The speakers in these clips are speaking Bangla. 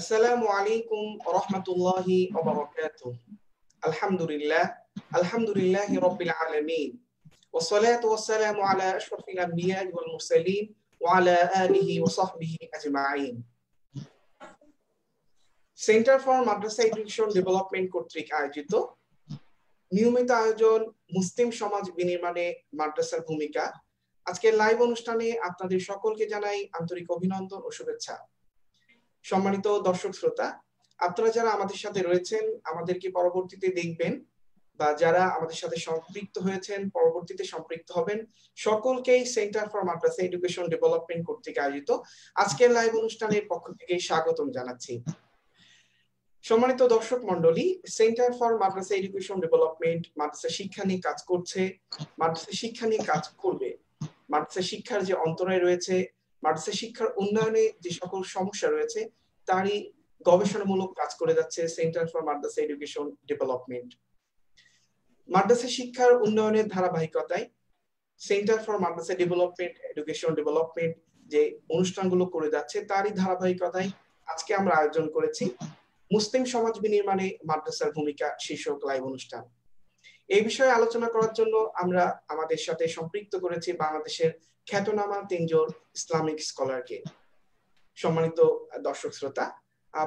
আসসালামু আলাইকুম রহমতুল্লাহি আলহামদুলিল্লাহ আলহামদুলিল্লাহি রাব্বিল আলামিন والصلاة والسلام على أشرف الأنبياء والمرسلين وعلى آله وصحبه أجمعين centre for madrasa education development কর্তৃক আয়োজিত নিয়মিত আয়োজন মুসলিম সমাজ বিনির্মাণে মাদ্রাসার ভূমিকা আজকের লাইভ অনুষ্ঠানে আপনাদের সকলকে জানাই আন্তরিক অভিনন্দন ও শুভেচ্ছা সম্মানিত দর্শক শ্রোতা আপনারা যারা আমাদের সাথে রয়েছেন আমাদেরকে পরবর্তীতে দেখবেন বা যারা আমাদের সাথে সম্পৃক্ত হয়েছেন পরবর্তীতে সম্পৃক্ত হবেন সকলকেই centre for madrasa education development কর্তৃক আয়োজিত আজকের লাইভ অনুষ্ঠানের পক্ষ থেকে স্বাগতম জানাচ্ছি সম্মানিত দর্শক মন্ডলী centre for madrasa education development মাদ্রাসা শিক্ষা নিয়ে কাজ করছে মাদ্রাসা শিক্ষা নিয়ে কাজ করবে মাদ্রাসা শিক্ষার যে অন্তরায় রয়েছে মাদ্রাসা শিক্ষার উন্নয়নে যে সকল সমস্যা রয়েছে তারই গবেষণামূলক কাজ করে যাচ্ছে centre for madrasa education development মাদ্রাসা শিক্ষার উন্নয়নের ধারাবাহিকতায় centre for madrasa development education development যে অনুষ্ঠানগুলো করে যাচ্ছে তারই ধারাবাহিকতায় আজকে আমরা আয়োজন করেছি মুসলিম সমাজ বিনির্মাণে মাদ্রাসার ভূমিকা শীর্ষক লাইভ অনুষ্ঠান এই বিষয়ে আলোচনা করার জন্য আমরা আমাদের সাথে সম্পৃক্ত করেছি বাংলাদেশের খ্যাতনামা তিনজন ইসলামিক স্কলারকে সম্মানিত দর্শক শ্রোতা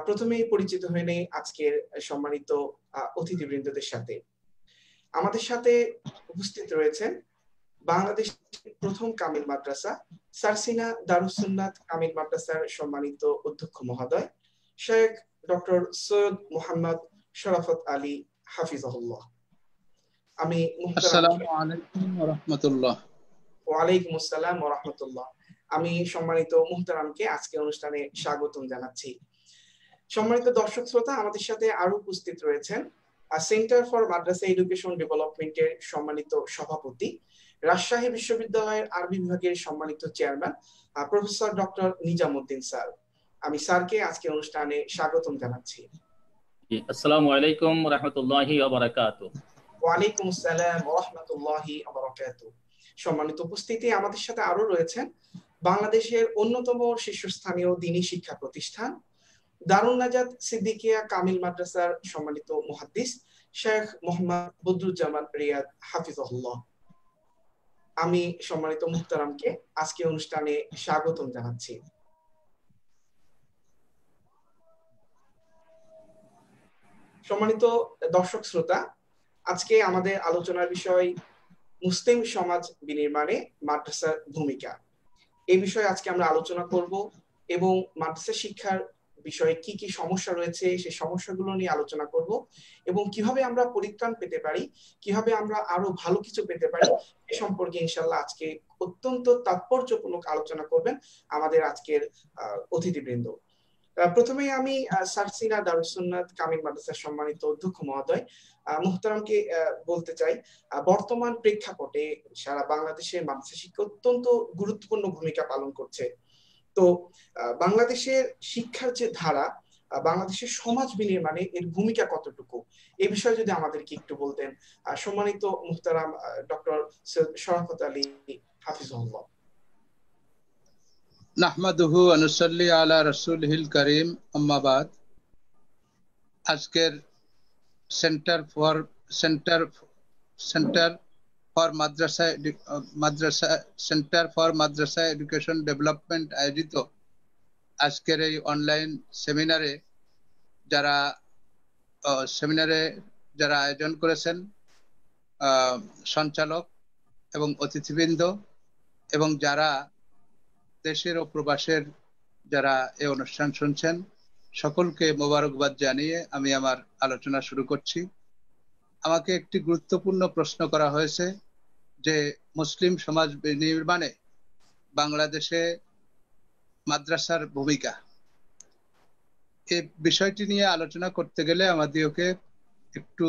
প্রথমে পরিচিত হয়ে নেই আজকের সম্মানিত অতিথিবৃন্দদের সাথে আমাদের সাথে উপস্থিত রয়েছেন বাংলাদেশ প্রথম কামিল মাদ্রাসা সারসিনা দারুসুন্নাথ কামিল মাদ্রাসার সম্মানিত অধ্যক্ষ মহোদয় শেখ ডক্টর সৈয়দ মোহাম্মদ শরাফত আলী হাফিজ আমি আসসালামু আলাইকুম ওয়া রাহমাতুল্লাহ ওয়ালাইকুম আসসালাম রহমতুল্লাহ আমি সম্মানিত মুহতারামকে আজকে অনুষ্ঠানে স্বাগতম জানাচ্ছি সম্মানিত দর্শক শ্রোতা আমাদের সাথে আরো উপস্থিত রয়েছেন সেন্টার ফর মাদ্রাসা এডুকেশন ডেভেলপমেন্টের সম্মানিত সভাপতি রাজশাহী বিশ্ববিদ্যালয়ের আরবি বিভাগের সম্মানিত chairman professor doctor Nizamuddin sir আমি স্যারকে আজকে অনুষ্ঠানে স্বাগতম জানাচ্ছি আসসালামু আলাইকুম রাহমাতুল্লাহি ওয়া বারাকাতুহু ওয়া আলাইকুম আসসালাম ওয়া রাহমাতুল্লাহি ওয়া বারাকাতুহু সম্মানিত উপস্থিতি আমাদের সাথে আরো রয়েছেন বাংলাদেশের অন্যতম শীর্ষস্থানীয় দিনী শিক্ষা প্রতিষ্ঠান দারুল নাজাদ সিদ্দিকিয়া কামিল মাদ্রাসার সম্মানিত মুহাদ্দিস শেখ মোহাম্মদ বদরুজ্জামান রিয়াদ হাফিজুল্লাহ আমি সম্মানিত মুক্তারামকে আজকে অনুষ্ঠানে স্বাগতম জানাচ্ছি সম্মানিত দর্শক শ্রোতা আজকে আমাদের আলোচনার বিষয় মুসলিম সমাজ বিনির্মাণে মাদ্রাসার ভূমিকা এই বিষয়ে আজকে আমরা আলোচনা করব এবং মাদ্রাসা শিক্ষার বিষয়ে কি কি সমস্যা রয়েছে সেই সমস্যাগুলো নিয়ে আলোচনা করব এবং কিভাবে আমরা পরিত্রাণ পেতে পারি কিভাবে আমরা আরো ভালো কিছু পেতে পারি এ সম্পর্কে ইনশাল্লাহ আজকে অত্যন্ত তাৎপর্যপূর্ণ আলোচনা করবেন আমাদের আজকের অতিথিবৃন্দ প্রথমেই আমি সারসিনা দারুসুন্নাথ কামিল মাদ্রাসার সম্মানিত অধ্যক্ষ মহোদয় মোহতারামকে বলতে চাই বর্তমান প্রেক্ষাপটে সারা বাংলাদেশের মাদ্রাসা শিক্ষা অত্যন্ত গুরুত্বপূর্ণ ভূমিকা পালন করছে তো বাংলাদেশের শিক্ষার যে ধারা বাংলাদেশের সমাজ বিনির্মাণে এর ভূমিকা কতটুকু এ বিষয়ে যদি আমাদেরকে একটু বলতেন সম্মানিত মুহতারাম ডক্টর শরাফত আলী হাফিজ মোহাম্মদ নাহমাদুহু আনুসল্লি আলা রসুল হিল করিম আম্মাবাদ আজকের centre for centre centre for madrasa madrasa centre for madrasa education development আয়োজিত আজকের এই অনলাইন সেমিনারে যারা সেমিনারে যারা আয়োজন করেছেন সঞ্চালক এবং অতিথিবৃন্দ এবং যারা দেশের ও প্রবাসের যারা এই অনুষ্ঠান শুনছেন সকলকে মোবারকবাদ জানিয়ে আমি আমার আলোচনা শুরু করছি আমাকে একটি গুরুত্বপূর্ণ প্রশ্ন করা হয়েছে যে মুসলিম সমাজ নির্মাণে বাংলাদেশে মাদ্রাসার ভূমিকা এই বিষয়টি নিয়ে আলোচনা করতে গেলে আমাদেরকে একটু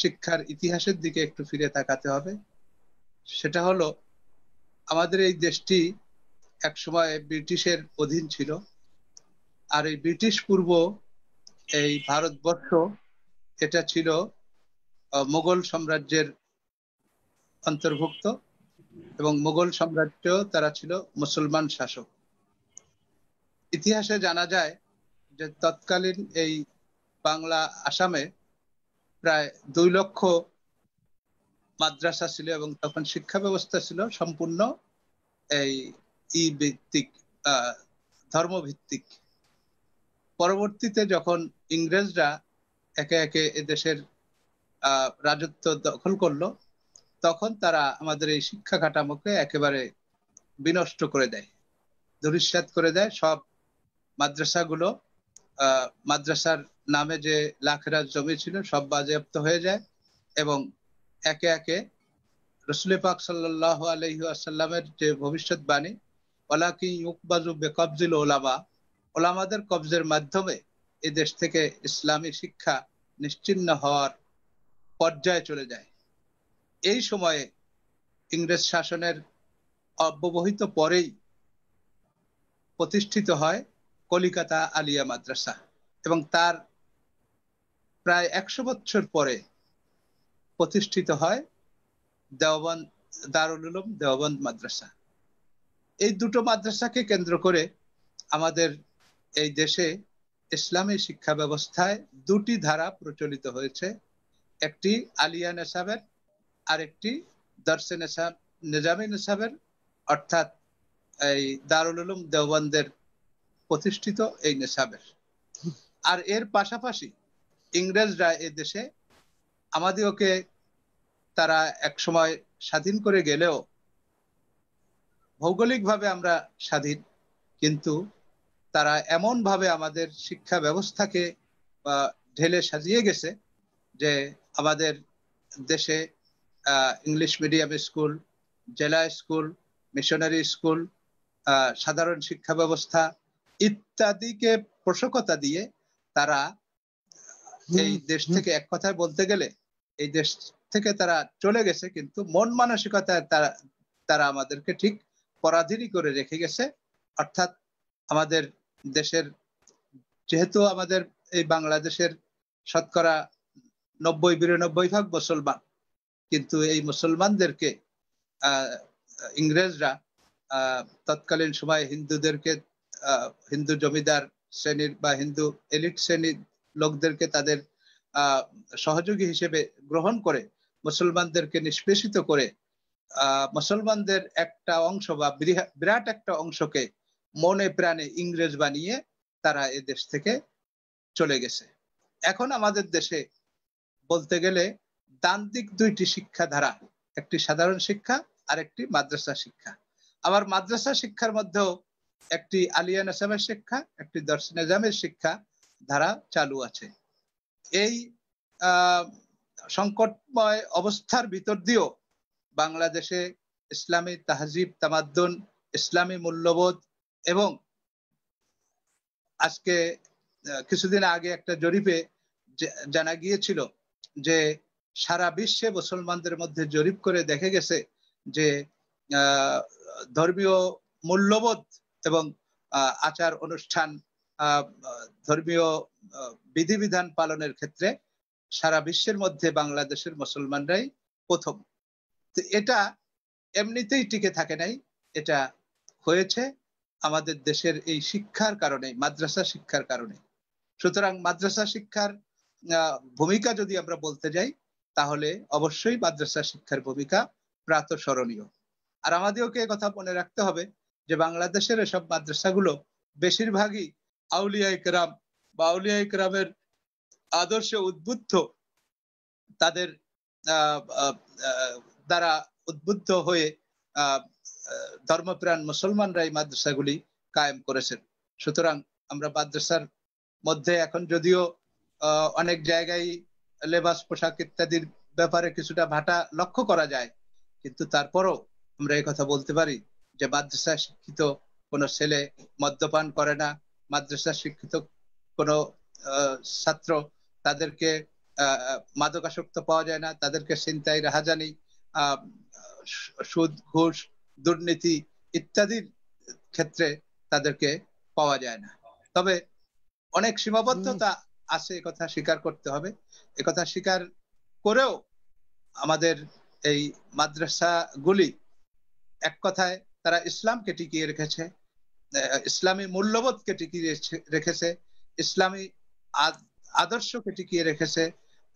শিক্ষার ইতিহাসের দিকে একটু ফিরে তাকাতে হবে সেটা হলো আমাদের এই দেশটি এক সময় ব্রিটিশের অধীন ছিল আর এই ব্রিটিশ পূর্ব এই ভারতবর্ষ এটা ছিল মোগল সাম্রাজ্যের অন্তর্ভুক্ত এবং মোগল সাম্রাজ্য তারা ছিল মুসলমান শাসক ইতিহাসে জানা যায় যে তৎকালীন এই বাংলা আসামে প্রায় দুই লক্ষ মাদ্রাসা ছিল এবং তখন শিক্ষা ব্যবস্থা ছিল সম্পূর্ণ এই ই ভিত্তিক ধর্মভিত্তিক পরবর্তীতে যখন ইংরেজরা একে একে এদেশের রাজত্ব দখল করলো তখন তারা আমাদের এই শিক্ষা কাঠামোকে একেবারে বিনষ্ট করে দেয় ধরিষ্যাত করে দেয় সব মাদ্রাসাগুলো মাদ্রাসার নামে যে লাখেরা জমি ছিল সব বাজেয়াপ্ত হয়ে যায় এবং একে একে রসুল পাক সাল্লাহ আলহি আসাল্লামের যে ভবিষ্যৎবাণী ওলাকি ইউকবাজু বেকবজিল ওলামা ওলামাদের কবজের মাধ্যমে এ দেশ থেকে ইসলামী শিক্ষা নিশ্চিন্ন হওয়ার পর্যায়ে চলে যায় এই সময়ে ইংরেজ শাসনের অব্যবহিত পরেই প্রতিষ্ঠিত হয় কলিকাতা আলিয়া মাদ্রাসা এবং তার প্রায় একশো বছর পরে প্রতিষ্ঠিত হয় দেওবন্দ দারুল উলুম দেওবন্দ মাদ্রাসা এই দুটো মাদ্রাসাকে কেন্দ্র করে আমাদের এই দেশে ইসলামী শিক্ষা ব্যবস্থায় দুটি ধারা প্রচলিত হয়েছে একটি আলিয়া নেশাবের আর একটি দর্শে নেশা নিজামী নেশাবের অর্থাৎ এই দারুল উলুম দেওবন্দের প্রতিষ্ঠিত এই নেশাবের আর এর পাশাপাশি ইংরেজরা এ দেশে আমাদিওকে তারা এক সময় স্বাধীন করে গেলেও ভৌগোলিকভাবে আমরা স্বাধীন কিন্তু তারা এমনভাবে আমাদের শিক্ষা ব্যবস্থাকে ঢেলে সাজিয়ে গেছে যে আমাদের দেশে ইংলিশ মিডিয়াম স্কুল জেলা স্কুল মিশনারি স্কুল সাধারণ শিক্ষা ব্যবস্থা ইত্যাদিকে পোষকতা দিয়ে তারা এই দেশ থেকে এক কথায় বলতে গেলে এই দেশ থেকে তারা চলে গেছে কিন্তু মন মানসিকতায় তারা তারা আমাদেরকে ঠিক পরাধীনই করে রেখে গেছে অর্থাৎ আমাদের দেশের যেহেতু আমাদের এই বাংলাদেশের শতকরা নব্বই বিরানব্বই ভাগ মুসলমান কিন্তু এই মুসলমানদেরকে ইংরেজরা তৎকালীন সময়ে হিন্দুদেরকে হিন্দু জমিদার শ্রেণীর বা হিন্দু এলিট শ্রেণীর লোকদেরকে তাদের সহযোগী হিসেবে গ্রহণ করে মুসলমানদেরকে নিষ্পেষিত করে মুসলমানদের একটা অংশ বা বিরাট একটা অংশকে মনে প্রাণে ইংরেজ বানিয়ে তারা এ দেশ থেকে চলে গেছে এখন আমাদের দেশে বলতে গেলে দান্তিক দুইটি শিক্ষা ধারা একটি সাধারণ শিক্ষা আর একটি মাদ্রাসা শিক্ষা আবার মাদ্রাসা শিক্ষার মধ্যেও একটি আলিয়া আসামের শিক্ষা একটি দর্শন নিজামের শিক্ষা ধারা চালু আছে এই সংকটময় অবস্থার ভিতর দিয়েও বাংলাদেশে ইসলামী তাহজিব তামাদ্দুন ইসলামী মূল্যবোধ এবং আজকে কিছুদিন আগে একটা জরিপে জানা গিয়েছিল যে সারা বিশ্বে মুসলমানদের মধ্যে জরিপ করে দেখে গেছে যে ধর্মীয় মূল্যবোধ এবং আচার অনুষ্ঠান ধর্মীয় বিধিবিধান পালনের ক্ষেত্রে সারা বিশ্বের মধ্যে বাংলাদেশের মুসলমানরাই প্রথম এটা এমনিতেই টিকে থাকে নাই এটা হয়েছে আমাদের দেশের এই শিক্ষার কারণে মাদ্রাসা শিক্ষার কারণে সুতরাং মাদ্রাসা শিক্ষার ভূমিকা যদি আমরা বলতে যাই তাহলে অবশ্যই মাদ্রাসা শিক্ষার ভূমিকা প্রাত স্মরণীয় আর আমাদেরকে কথা মনে রাখতে হবে যে বাংলাদেশের এসব মাদ্রাসাগুলো বেশিরভাগই আউলিয়া ইকরাম বা আউলিয়া ইকরামের আদর্শে উদ্বুদ্ধ তাদের দ্বারা উদ্বুদ্ধ হয়ে ধর্মপ্রাণ মুসলমানরা এই মাদ্রাসাগুলি কায়েম করেছেন সুতরাং আমরা মাদ্রাসার মধ্যে এখন যদিও অনেক জায়গায় লেবাস পোশাক ইত্যাদির ব্যাপারে কিছুটা ভাটা লক্ষ্য করা যায় কিন্তু তারপরও আমরা কথা বলতে পারি যে মাদ্রাসা শিক্ষিত কোনো ছেলে মদ্যপান করে না মাদ্রাসা শিক্ষিত কোনো ছাত্র তাদেরকে মাদকাসক্ত পাওয়া যায় না তাদেরকে চিন্তায় রাহাজানি সুদ ঘুষ দুর্নীতি ইত্যাদির ক্ষেত্রে তাদেরকে পাওয়া যায় না তবে অনেক সীমাবদ্ধতা আছে কথা স্বীকার করতে হবে কথা স্বীকার করেও আমাদের এই মাদ্রাসাগুলি এক কথায় তারা ইসলামকে টিকিয়ে রেখেছে ইসলামী মূল্যবোধকে টিকিয়ে রেখেছে ইসলামী আদর্শকে টিকিয়ে রেখেছে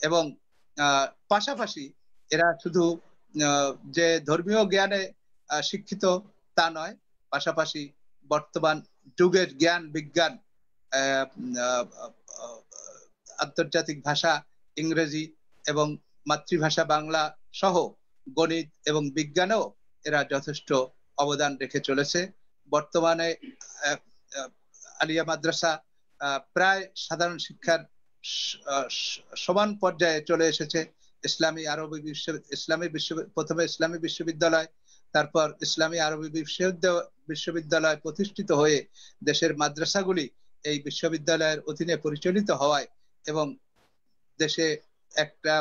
এবং পাশাপাশি এরা শুধু যে ধর্মীয় জ্ঞানে শিক্ষিত তা নয় পাশাপাশি বর্তমান যুগের জ্ঞান বিজ্ঞান আন্তর্জাতিক ভাষা ইংরেজি এবং মাতৃভাষা বাংলা সহ গণিত এবং বিজ্ঞানেও এরা যথেষ্ট অবদান রেখে চলেছে বর্তমানে আলিয়া মাদ্রাসা প্রায় সাধারণ শিক্ষার সমান পর্যায়ে চলে এসেছে ইসলামী আরবি বিশ্ব ইসলামী বিশ্ব প্রথমে ইসলামী বিশ্ববিদ্যালয় তারপর ইসলামী আরবি বিশ্ববিদ্যালয় প্রতিষ্ঠিত হয়ে দেশের মাদ্রাসাগুলি এই বিশ্ববিদ্যালয়ের অধীনে পরিচালিত হওয়ায় এবং দেশে একটা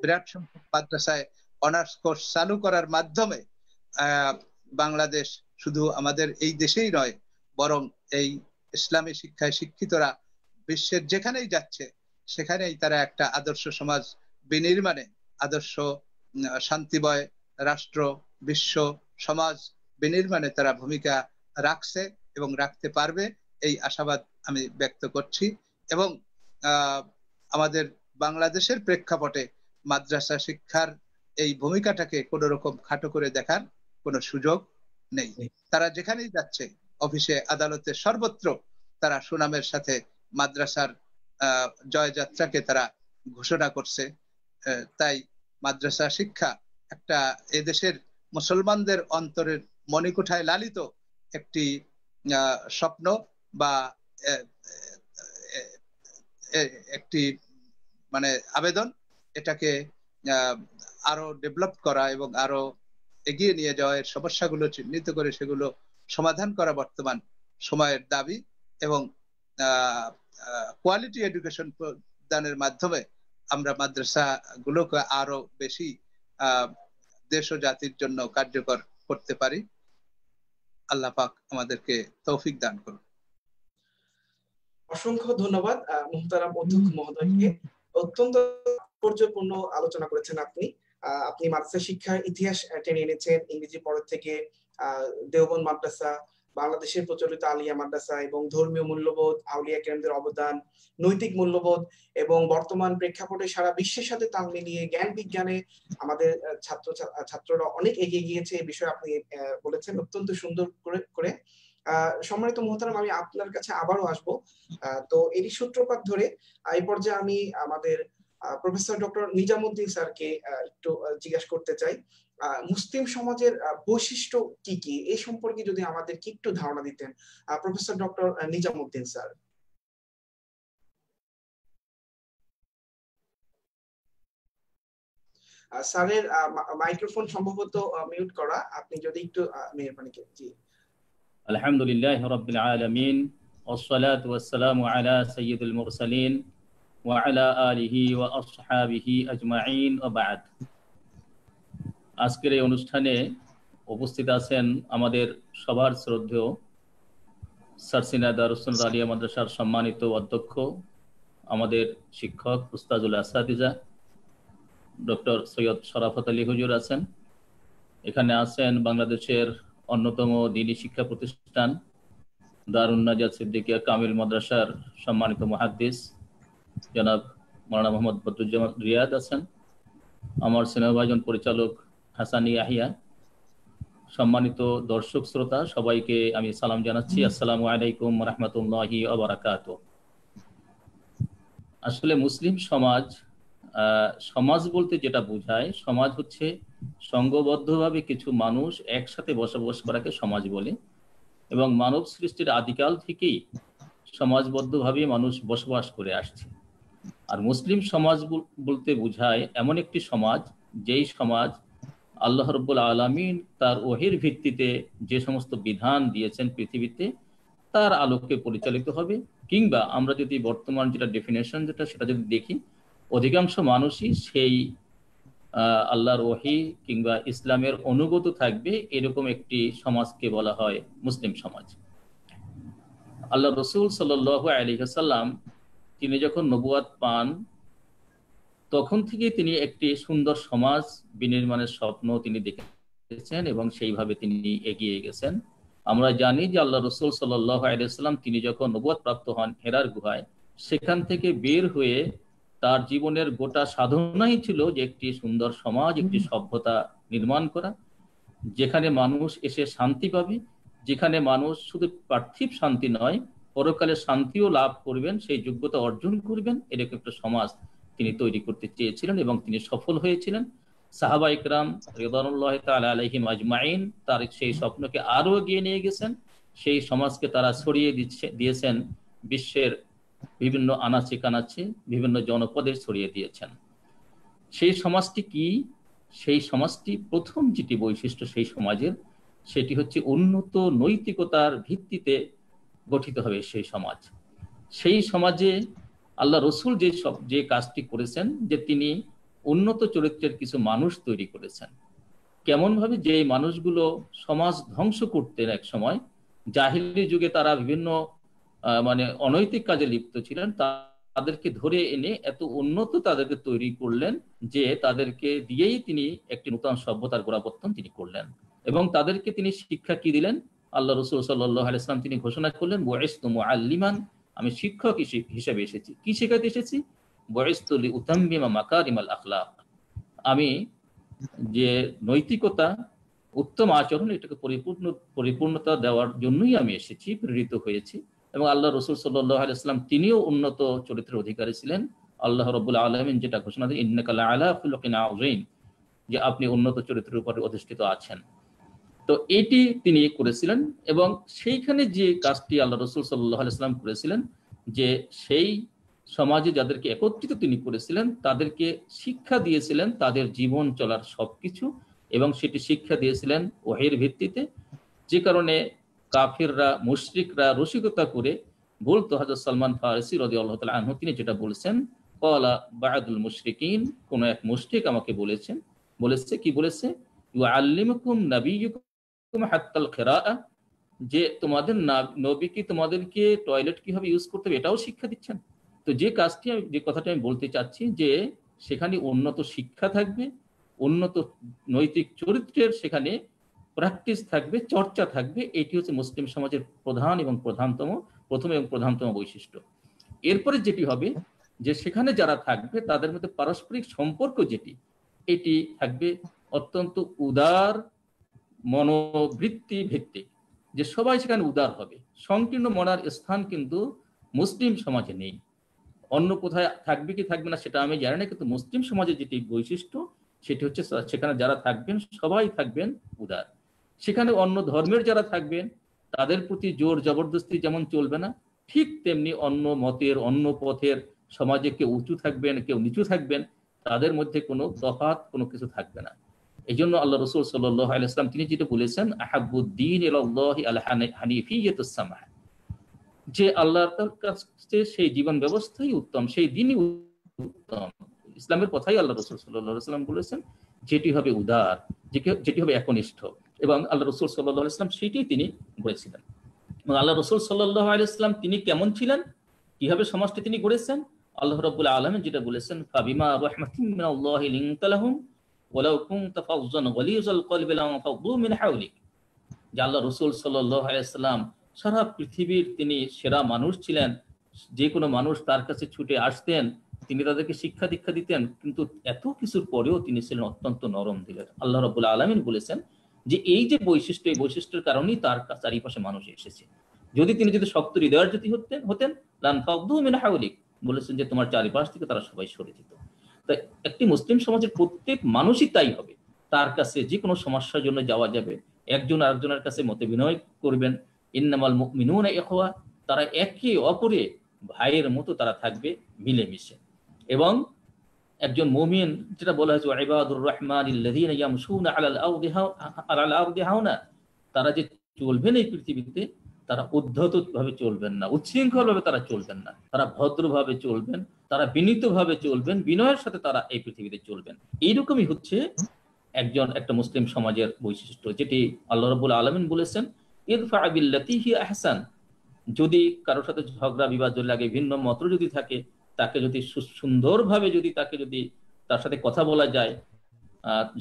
বিরাট সংখ্যক মাদ্রাসায় অনার্স কোর্স চালু করার মাধ্যমে বাংলাদেশ শুধু আমাদের এই দেশেই নয় বরং এই ইসলামী শিক্ষায় শিক্ষিতরা বিশ্বের যেখানেই যাচ্ছে সেখানেই তারা একটা আদর্শ সমাজ বিনির্মাণে আদর্শ শান্তিময় রাষ্ট্র বিশ্ব সমাজ বিনির্মাণে তারা ভূমিকা রাখছে এবং রাখতে পারবে এই আশাবাদ আমি ব্যক্ত করছি এবং আমাদের বাংলাদেশের প্রেক্ষাপটে মাদ্রাসা শিক্ষার এই ভূমিকাটাকে কোনো রকম খাটো করে দেখার কোনো সুযোগ নেই তারা যেখানেই যাচ্ছে অফিসে আদালতে সর্বত্র তারা সুনামের সাথে মাদ্রাসার জয়যাত্রাকে তারা ঘোষণা করছে তাই মাদ্রাসা শিক্ষা একটা এদেশের মুসলমানদের অন্তরের মণিকোঠায় লালিত একটি স্বপ্ন বা একটি মানে আবেদন এটাকে আরো ডেভেলপ করা এবং আরো এগিয়ে নিয়ে যাওয়ার সমস্যাগুলো চিহ্নিত করে সেগুলো সমাধান করা বর্তমান সময়ের দাবি এবং কোয়ালিটি এডুকেশন প্রদানের মাধ্যমে আমরা মাদ্রাসা গুলোকে আরো বেশি দেশ ও জাতির জন্য কার্যকর করতে পারি আল্লাহ পাক আমাদেরকে তৌফিক দান করুন অসংখ্য ধন্যবাদ মুহতারাম অধ্যক্ষ মহোদয়কে অত্যন্ত তাৎপর্যপূর্ণ আলোচনা করেছেন আপনি আপনি মাদ্রাসা শিক্ষার ইতিহাস টেনে এনেছেন ইংরেজি পড়ার থেকে দেওবন মাদ্রাসা বাংলাদেশের প্রচলিত আলিয়া মাদ্রাসা এবং ধর্মীয় মূল্যবোধ আউলিয়া কেন্দ্রের অবদান নৈতিক মূল্যবোধ এবং বর্তমান প্রেক্ষাপটে সারা বিশ্বের সাথে তাল মিলিয়ে জ্ঞান বিজ্ঞানে আমাদের ছাত্র ছাত্ররা অনেক এগিয়ে গিয়েছে এই বিষয়ে আপনি বলেছেন অত্যন্ত সুন্দর করে করে সম্মানিত মহতারাম আমি আপনার কাছে আবারও আসব তো এরই সূত্রপাত ধরে এই পর্যায়ে আমি আমাদের প্রফেসর ডক্টর নিজামুদ্দিন স্যারকে একটু জিজ্ঞাসা করতে চাই মুসলিম সমাজের বৈশিষ্ট্য কি কি এই সম্পর্কে যদি কি একটু ধারণা দিতেন প্রফেসর ডক্টর নিজামুদ্দিন স্যার স্যারের মাইক্রোফোন সম্ভবত মিউট করা আপনি যদি একটু মেহরবানি করেন জি আলহামদুলিল্লাহ রাব্বিল আলামিন والصلاة والسلام على سيد المرسلين وعلى آله আজকের এই অনুষ্ঠানে উপস্থিত আছেন আমাদের সবার শ্রদ্ধেয় সারসিনা দারুসন আলিয়া মাদ্রাসার সম্মানিত অধ্যক্ষ আমাদের শিক্ষক উস্তাজুল আসাদিজা ডক্টর সৈয়দ শরাফত আলী হুজুর আছেন এখানে আছেন বাংলাদেশের অন্যতম দিনী শিক্ষা প্রতিষ্ঠান দারুন নাজাদ সিদ্দিকিয়া কামিল মাদ্রাসার সম্মানিত মহাদ্দিস জনাব মৌলানা মোহাম্মদ বদরুজ্জামান রিয়াদ আছেন আমার সিনেমাভাজন পরিচালক হাসান ইয়াহিয়া সম্মানিত দর্শক শ্রোতা সবাইকে আমি সালাম জানাচ্ছি আসসালামু আলাইকুম রহমতুল্লাহি আবরাকাত আসলে মুসলিম সমাজ সমাজ বলতে যেটা বোঝায় সমাজ হচ্ছে সংঘবদ্ধভাবে কিছু মানুষ একসাথে বসবাস করাকে সমাজ বলে এবং মানব সৃষ্টির আদিকাল থেকেই সমাজবদ্ধভাবে মানুষ বসবাস করে আসছে আর মুসলিম সমাজ বলতে বোঝায় এমন একটি সমাজ যেই সমাজ আল্লাহ রব্বুল আলমিন তার ওহির ভিত্তিতে যে সমস্ত বিধান দিয়েছেন পৃথিবীতে তার আলোকে পরিচালিত হবে কিংবা আমরা যদি বর্তমান যেটা ডেফিনেশন যেটা সেটা যদি দেখি অধিকাংশ মানুষই সেই আল্লাহর ওহি কিংবা ইসলামের অনুগত থাকবে এরকম একটি সমাজকে বলা হয় মুসলিম সমাজ আল্লাহ রসুল সাল্লাহ আলী সাল্লাম তিনি যখন নবুয়াদ পান তখন থেকে তিনি একটি সুন্দর সমাজ বিনির্মাণের স্বপ্ন তিনি দেখেছেন এবং সেইভাবে তিনি এগিয়ে গেছেন আমরা জানি যে আল্লাহ রসুল সাল্লাম তিনি যখন নবদ প্রাপ্ত হন হেরার গুহায় সেখান থেকে বের হয়ে তার জীবনের গোটা সাধনাই ছিল যে একটি সুন্দর সমাজ একটি সভ্যতা নির্মাণ করা যেখানে মানুষ এসে শান্তি পাবে যেখানে মানুষ শুধু পার্থিব শান্তি নয় পরকালে শান্তিও লাভ করবেন সেই যোগ্যতা অর্জন করবেন এরকম একটা সমাজ তিনি তৈরি করতে চেয়েছিলেন এবং তিনি সফল হয়েছিলেন সাহাবা ইকরাম রেদানুল্লাহ আলহিম আজমাইন তার সেই স্বপ্নকে আরও এগিয়ে নিয়ে গেছেন সেই সমাজকে তারা ছড়িয়ে দিচ্ছে দিয়েছেন বিশ্বের বিভিন্ন আনাচে কানাচে বিভিন্ন জনপদে ছড়িয়ে দিয়েছেন সেই সমাজটি কি সেই সমাজটি প্রথম যেটি বৈশিষ্ট্য সেই সমাজের সেটি হচ্ছে উন্নত নৈতিকতার ভিত্তিতে গঠিত হবে সেই সমাজ সেই সমাজে আল্লাহ রসুল যে সব যে কাজটি করেছেন যে তিনি উন্নত চরিত্রের কিছু মানুষ তৈরি করেছেন কেমন ভাবে যে মানুষগুলো সমাজ ধ্বংস করতেন এক সময় জাহিলি যুগে তারা বিভিন্ন মানে অনৈতিক কাজে লিপ্ত ছিলেন তাদেরকে ধরে এনে এত উন্নত তাদেরকে তৈরি করলেন যে তাদেরকে দিয়েই তিনি একটি নূতন সভ্যতার গোড়াপত্তন তিনি করলেন এবং তাদেরকে তিনি শিক্ষা কি দিলেন আল্লাহ রসুল সাল্লাহ আলাইসলাম তিনি ঘোষণা করলেন ওয়েস আল্লিমান আমি শিক্ষক হিসেবে এসেছি কি শেখাতে এসেছি বয়স্তুলি উতাম্বিমা মাকারিমাল আখলাক আমি যে নৈতিকতা উত্তম আচরণ এটাকে পরিপূর্ণ পরিপূর্ণতা দেওয়ার জন্যই আমি এসেছি প্রেরিত হয়েছি এবং আল্লাহ রসুল সাল্লাহ তিনিও উন্নত চরিত্রের অধিকারী ছিলেন আল্লাহ রবুল্লা আলমিন যেটা ঘোষণা দেন ইন্নাকাল্লা আলাহ যে আপনি উন্নত চরিত্রের উপর অধিষ্ঠিত আছেন তো এটি তিনি করেছিলেন এবং সেইখানে যে কাজটি আল্লাহ রসুল সাল্লাম করেছিলেন যে সেই সমাজে যাদেরকে একত্রিত তিনি করেছিলেন তাদেরকে শিক্ষা দিয়েছিলেন তাদের জীবন চলার সবকিছু এবং সেটি শিক্ষা দিয়েছিলেন ওহের ভিত্তিতে যে কারণে কাফিররা মুশরিকরা রসিকতা করে বলতো হাজার সালমান ফারসি রদি আল্লাহ তালা আনহু তিনি যেটা বলেছেন কলা বায়াদুল মুশরিকিন কোন এক মুশরিক আমাকে বলেছেন বলেছে কি বলেছে ইউ আল্লিমকুম নবীকুম যে তোমাদের নবী কি তোমাদেরকে টয়লেট কিভাবে ইউজ করতে হবে এটাও শিক্ষা দিচ্ছেন তো যে কাজটি আমি যে কথাটা আমি বলতে চাচ্ছি যে সেখানে উন্নত শিক্ষা থাকবে উন্নত নৈতিক চরিত্রের সেখানে প্র্যাকটিস থাকবে চর্চা থাকবে এটি হচ্ছে মুসলিম সমাজের প্রধান এবং প্রধানতম প্রথম এবং প্রধানতম বৈশিষ্ট্য এরপরে যেটি হবে যে সেখানে যারা থাকবে তাদের মধ্যে পারস্পরিক সম্পর্ক যেটি এটি থাকবে অত্যন্ত উদার মনোবৃত্তি ভিত্তিক যে সবাই সেখানে উদার হবে সংকীর্ণ মনার স্থান কিন্তু মুসলিম সমাজে নেই অন্য কোথায় থাকবে কি থাকবে না সেটা আমি জানি না কিন্তু মুসলিম সমাজে যেটি বৈশিষ্ট্য সেটি হচ্ছে সেখানে যারা থাকবেন সবাই থাকবেন উদার সেখানে অন্য ধর্মের যারা থাকবেন তাদের প্রতি জোর জবরদস্তি যেমন চলবে না ঠিক তেমনি অন্য মতের অন্য পথের সমাজে কেউ উঁচু থাকবেন কেউ নিচু থাকবেন তাদের মধ্যে কোনো তফাত কোনো কিছু থাকবে না এই জন্য আল্লাহ রসুল সাল্লাহ আলাইসলাম তিনি যেটা বলেছেন আহাবুদ্দিন যে আল্লাহর কাছে সেই জীবন ব্যবস্থাই উত্তম সেই দিনই উত্তম ইসলামের কথাই আল্লাহ রসুল সাল্লাম বলেছেন যেটি হবে উদার যেটি হবে একনিষ্ঠ এবং আল্লাহ রসুল সাল্লাহ ইসলাম সেটি তিনি বলেছিলেন এবং আল্লাহ রসুল সাল্লাহ আলাইসলাম তিনি কেমন ছিলেন কিভাবে সমাজটি তিনি গড়েছেন আল্লাহ রবুল্লা আলম যেটা বলেছেন ফাবিমা রহমাতিম আল্লাহ লিঙ্কালাহম ওলাউ কুন্ত ফাউজান গলিউজুল কলবি লানফাদু মিন হাওলিক যে আল্লাহ রাসূল সাল্লাল্লাহু আলাইহি সারা পৃথিবীর তিনি সেরা মানুষ ছিলেন যে কোনো মানুষ তার কাছে ছুটে আসতেন তিনি তাদেরকে শিক্ষা দীক্ষা দিতেন কিন্তু এত কিছুর পরেও তিনি ছিলেন অত্যন্ত নরম দিলেন আল্লাহ রবুল আলমিন বলেছেন যে এই যে বৈশিষ্ট্য এই বৈশিষ্ট্যের কারণেই তার চারিপাশে মানুষ এসেছে যদি তিনি যদি শক্ত হৃদয়ের যদি হতেন হতেন লানফাউদ্দু বলেছেন যে তোমার চারিপাশ থেকে তারা সবাই সরে যেত তাই একটি মুসলিম সমাজের প্রত্যেক মানুষই তাই হবে তার কাছে যে কোনো সমস্যার জন্য যাওয়া যাবে একজন আরেকজনের কাছে মতে বিনয় করবেন ইন্নামাল মিনুন এখোয়া তারা একে অপরে ভাইয়ের মতো তারা থাকবে মিলেমিশে এবং একজন মুমিন যেটা বলা হয়েছে ইবাদুর রহমান আলাল আউদিহা আলাল তারা যে চলবেন এই পৃথিবীতে তারা উদ্ধত ভাবে চলবেন না উচ্ছৃঙ্খল ভাবে তারা চলবেন না তারা ভদ্রভাবে চলবেন তারা বিনীতভাবে চলবেন বিনয়ের সাথে তারা এই পৃথিবীতে চলবেন এইরকমই হচ্ছে একজন একটা মুসলিম সমাজের বৈশিষ্ট্য যেটি আল্লাহ রবুল আলমিন বলেছেন ইদফা আবিল্লাতি হি আহসান যদি কারোর সাথে ঝগড়া বিবাদ যদি লাগে ভিন্ন মত যদি থাকে তাকে যদি সুন্দরভাবে যদি তাকে যদি তার সাথে কথা বলা যায়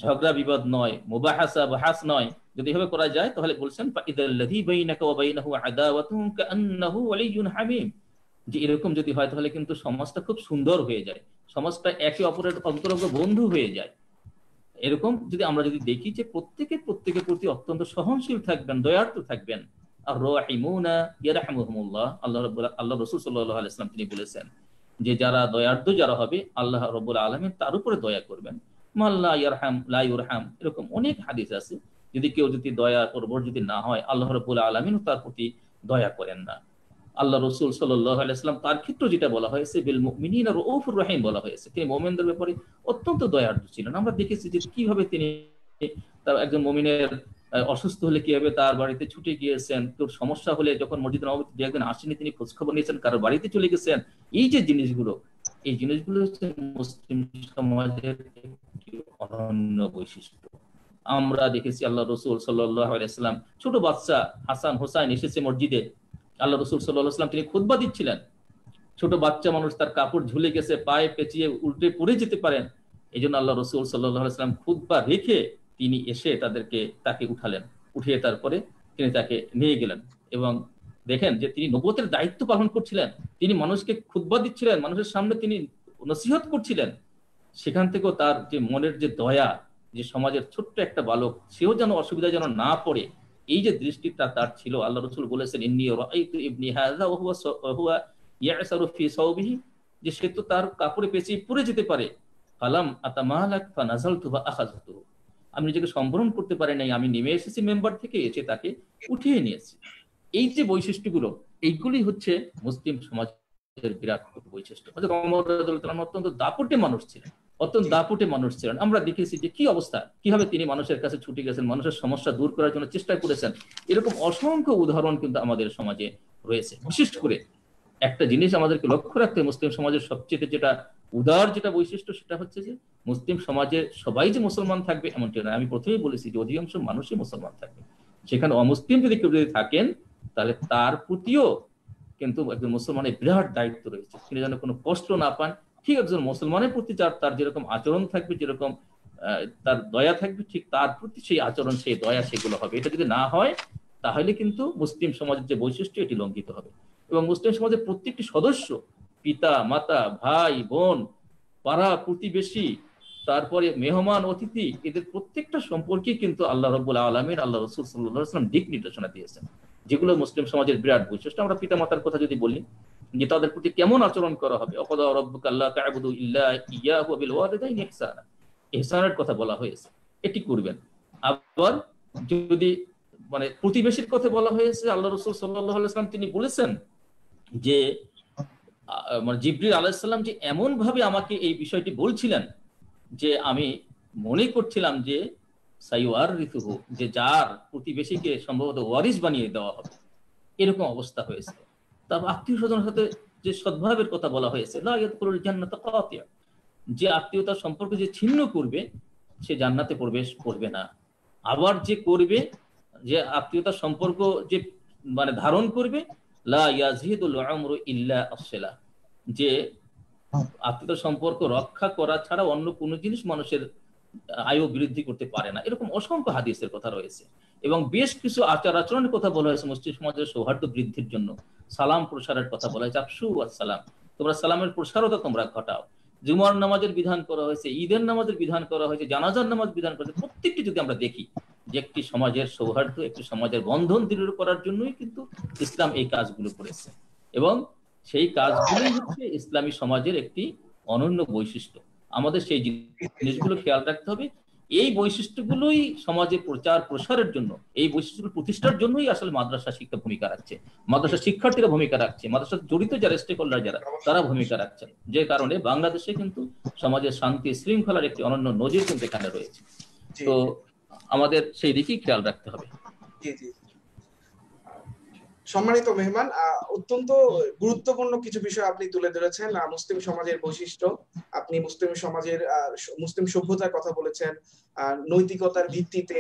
ঝগড়া বিবাদ নয় মুবাহাসা বাহাস নয় যদি এভাবে করা যায় তাহলে বলছেন যে এরকম যদি হয় তাহলে কিন্তু সমাজটা খুব সুন্দর হয়ে যায় সমাজটা একে অপরের অন্তরঙ্গ বন্ধু হয়ে যায় এরকম যদি আমরা যদি দেখি যে প্রত্যেকে প্রত্যেকের প্রতি অত্যন্ত সহনশীল থাকবেন দয়ার্থ থাকবেন আর আল্লাহ আল্লাহ সাল্লাম তিনি বলেছেন যে যারা দয়ার্থ যারা হবে আল্লাহ রব্বুল আলামিন তার উপরে দয়া করবেন মাল্লা ইয়ারহাম লা ইউরহাম এরকম অনেক হাদিস আছে যদি কেউ যদি দয়া করবর যদি না হয় আল্লাহ রবুল্লা আলামিন তার প্রতি দয়া করেন না আল্লাহ রসুল সাল্লাম তার ক্ষেত্রে যেটা বলা হয়েছে বিল মিনিন আর ওফুর রাহিম বলা হয়েছে তিনি মোমেনদের ব্যাপারে অত্যন্ত দয়ার্থ ছিলেন আমরা দেখেছি যে কিভাবে তিনি তার একজন মমিনের অসুস্থ হলে কিভাবে তার বাড়িতে ছুটে গিয়েছেন কেউ সমস্যা হলে যখন মসজিদ নবমীতে একদিন আসেনি তিনি খোঁজখবর নিয়েছেন কারোর বাড়িতে চলে গেছেন এই যে জিনিসগুলো এই জিনিসগুলো হচ্ছে মুসলিম সমাজের অনন্য বৈশিষ্ট্য আমরা দেখেছি আল্লাহ রসুল সাল্লাম ছোট বাচ্চা হাসান হোসাইন এসেছে মসজিদে আল্লাহ রসুল সাল্লাহাম তিনি খুদ্া দিচ্ছিলেন ছোট বাচ্চা মানুষ তার কাপড় ঝুলে গেছে পায়ে পেঁচিয়ে উল্টে পড়ে যেতে পারেন এই জন্য আল্লাহ রসুল সাল্লাহাম খুদ্া রেখে তিনি এসে তাদেরকে তাকে উঠালেন উঠিয়ে তারপরে তিনি তাকে নিয়ে গেলেন এবং দেখেন যে তিনি নবতের দায়িত্ব পালন করছিলেন তিনি মানুষকে খুদ্া দিচ্ছিলেন মানুষের সামনে তিনি নসিহত করছিলেন সেখান থেকেও তার যে মনের যে দয়া যে সমাজের ছোট্ট একটা বালক সেও যেন অসুবিধা যেন না পড়ে এই যে দৃষ্টিটা তার ছিল আল্লাহ রসুল বলেছেন ইন্নি ইবনি হাজা হুয়া ইয়াসারু ফি সাউবিহি যে সে তো তার কাপড়ে পেঁচিয়ে পড়ে যেতে পারে ফালাম আতামালাক ফানাজালতু বা আখাযতু আমি নিজেকে সম্বরণ করতে পারি নাই আমি নেমে এসেছি মেম্বার থেকে এসে তাকে উঠিয়ে নিয়েছি এই যে বৈশিষ্ট্যগুলো এইগুলি হচ্ছে মুসলিম সমাজের বিরাট বৈশিষ্ট্য অত্যন্ত দাপটে মানুষ ছিলেন অত্যন্ত দাপুটে মানুষ ছিলেন আমরা দেখেছি যে কি অবস্থা কিভাবে তিনি মানুষের কাছে ছুটে গেছেন মানুষের সমস্যা দূর করার জন্য চেষ্টা করেছেন এরকম অসংখ্য উদাহরণ কিন্তু আমাদের সমাজে রয়েছে বিশেষ করে একটা জিনিস আমাদেরকে লক্ষ্য রাখতে মুসলিম সমাজের সবচেয়ে যেটা উদার যেটা বৈশিষ্ট্য সেটা হচ্ছে যে মুসলিম সমাজে সবাই যে মুসলমান থাকবে এমনটি নয় আমি প্রথমেই বলেছি যে অধিকাংশ মানুষই মুসলমান থাকবে সেখানে অমুসলিম যদি কেউ যদি থাকেন তাহলে তার প্রতিও কিন্তু একজন মুসলমানের বিরাট দায়িত্ব রয়েছে তিনি যেন কোনো কষ্ট না পান ঠিক একজন মুসলমানের প্রতি যার তার যেরকম আচরণ থাকবে যেরকম তার দয়া থাকবে ঠিক তার প্রতি সেই আচরণ সেই দয়া সেগুলো হবে এটা যদি না হয় তাহলে কিন্তু মুসলিম সমাজের যে বৈশিষ্ট্য এটি লঙ্ঘিত হবে এবং মুসলিম সমাজের প্রত্যেকটি সদস্য পিতা মাতা ভাই বোন পাড়া প্রতিবেশী তারপরে মেহমান অতিথি এদের প্রত্যেকটা সম্পর্কে কিন্তু আল্লাহ রব আলমের আল্লাহ রসুল সাল্লাহ সাল্লাম দিক নির্দেশনা দিয়েছেন যেগুলো মুসলিম সমাজের বিরাট বৈশিষ্ট্য আমরা পিতা মাতার কথা যদি বলি যে তাদের প্রতি কেমন আচরণ করা হবে অকদা রব্বুক আল্লাহ তা'বুদু ইল্লা ইয়াহু বিল ওয়ালিদাইনি ইহসানা ইহসানের কথা বলা হয়েছে এটি করবেন আবার যদি মানে প্রতিবেশীর কথা বলা হয়েছে আল্লাহ রসুল সাল্লাল্লাহু আলাইহি সাল্লাম তিনি বলেছেন যে মানে জিবরিল আলাইহিস সালাম যে এমন ভাবে আমাকে এই বিষয়টি বলছিলেন যে আমি মনে করছিলাম যে সাইওয়ার ঋতু যে যার প্রতিবেশীকে সম্ভবত ওয়ারিস বানিয়ে দেওয়া হবে এরকম অবস্থা হয়েছে তার আত্মীয় স্বজনের সাথে যে সদ্ভাবের কথা বলা হয়েছে যে আত্মীয়তার সম্পর্কে যে ছিন্ন করবে সে জান্নাতে প্রবেশ করবে না আবার যে করবে যে আত্মীয়তার সম্পর্ক যে মানে ধারণ করবে লা যে আত্মীয়তা সম্পর্ক রক্ষা করা ছাড়া অন্য কোনো জিনিস মানুষের আয়ু বৃদ্ধি করতে পারে না এরকম অসংখ্য হাদিসের কথা রয়েছে এবং বেশ কিছু আচার আচরণের কথা বলা হয়েছে মুসলিম সমাজের সৌহার্দ্য বৃদ্ধির জন্য সালাম প্রসারের কথা বলা হয়েছে আপসু আসসালাম তোমরা সালামের তো তোমরা ঘটাও জুমার নামাজের বিধান করা হয়েছে ঈদের নামাজের বিধান করা হয়েছে জানাজার নামাজ বিধান করা হয়েছে প্রত্যেকটি যদি আমরা দেখি যে একটি সমাজের সৌহার্দ্য একটি সমাজের বন্ধন দৃঢ় করার জন্যই কিন্তু ইসলাম এই কাজগুলো করেছে এবং সেই কাজগুলো হচ্ছে ইসলামী সমাজের একটি অনন্য বৈশিষ্ট্য আমাদের সেই জিনিসগুলো খেয়াল রাখতে হবে এই বৈশিষ্ট্যগুলোই সমাজে প্রচার প্রসারের জন্য এই বৈশিষ্ট্যগুলো প্রতিষ্ঠার জন্যই আসলে মাদ্রাসা শিক্ষা ভূমিকা রাখছে মাদ্রাসা শিক্ষার্থীরা ভূমিকা রাখছে মাদ্রাসা জড়িত যারা স্টেক হোল্ডার যারা তারা ভূমিকা রাখছে যে কারণে বাংলাদেশে কিন্তু সমাজের শান্তি শৃঙ্খলার একটি অনন্য নজির কিন্তু এখানে রয়েছে তো আমাদের সেই দিকেই খেয়াল রাখতে হবে জি জি সম্মানিত মেহমান অত্যন্ত গুরুত্বপূর্ণ কিছু বিষয় আপনি তুলে ধরেছেন মুসলিম সমাজের বৈশিষ্ট্য আপনি মুসলিম সমাজের মুসলিম সভ্যতার কথা বলেছেন নৈতিকতার ভিত্তিতে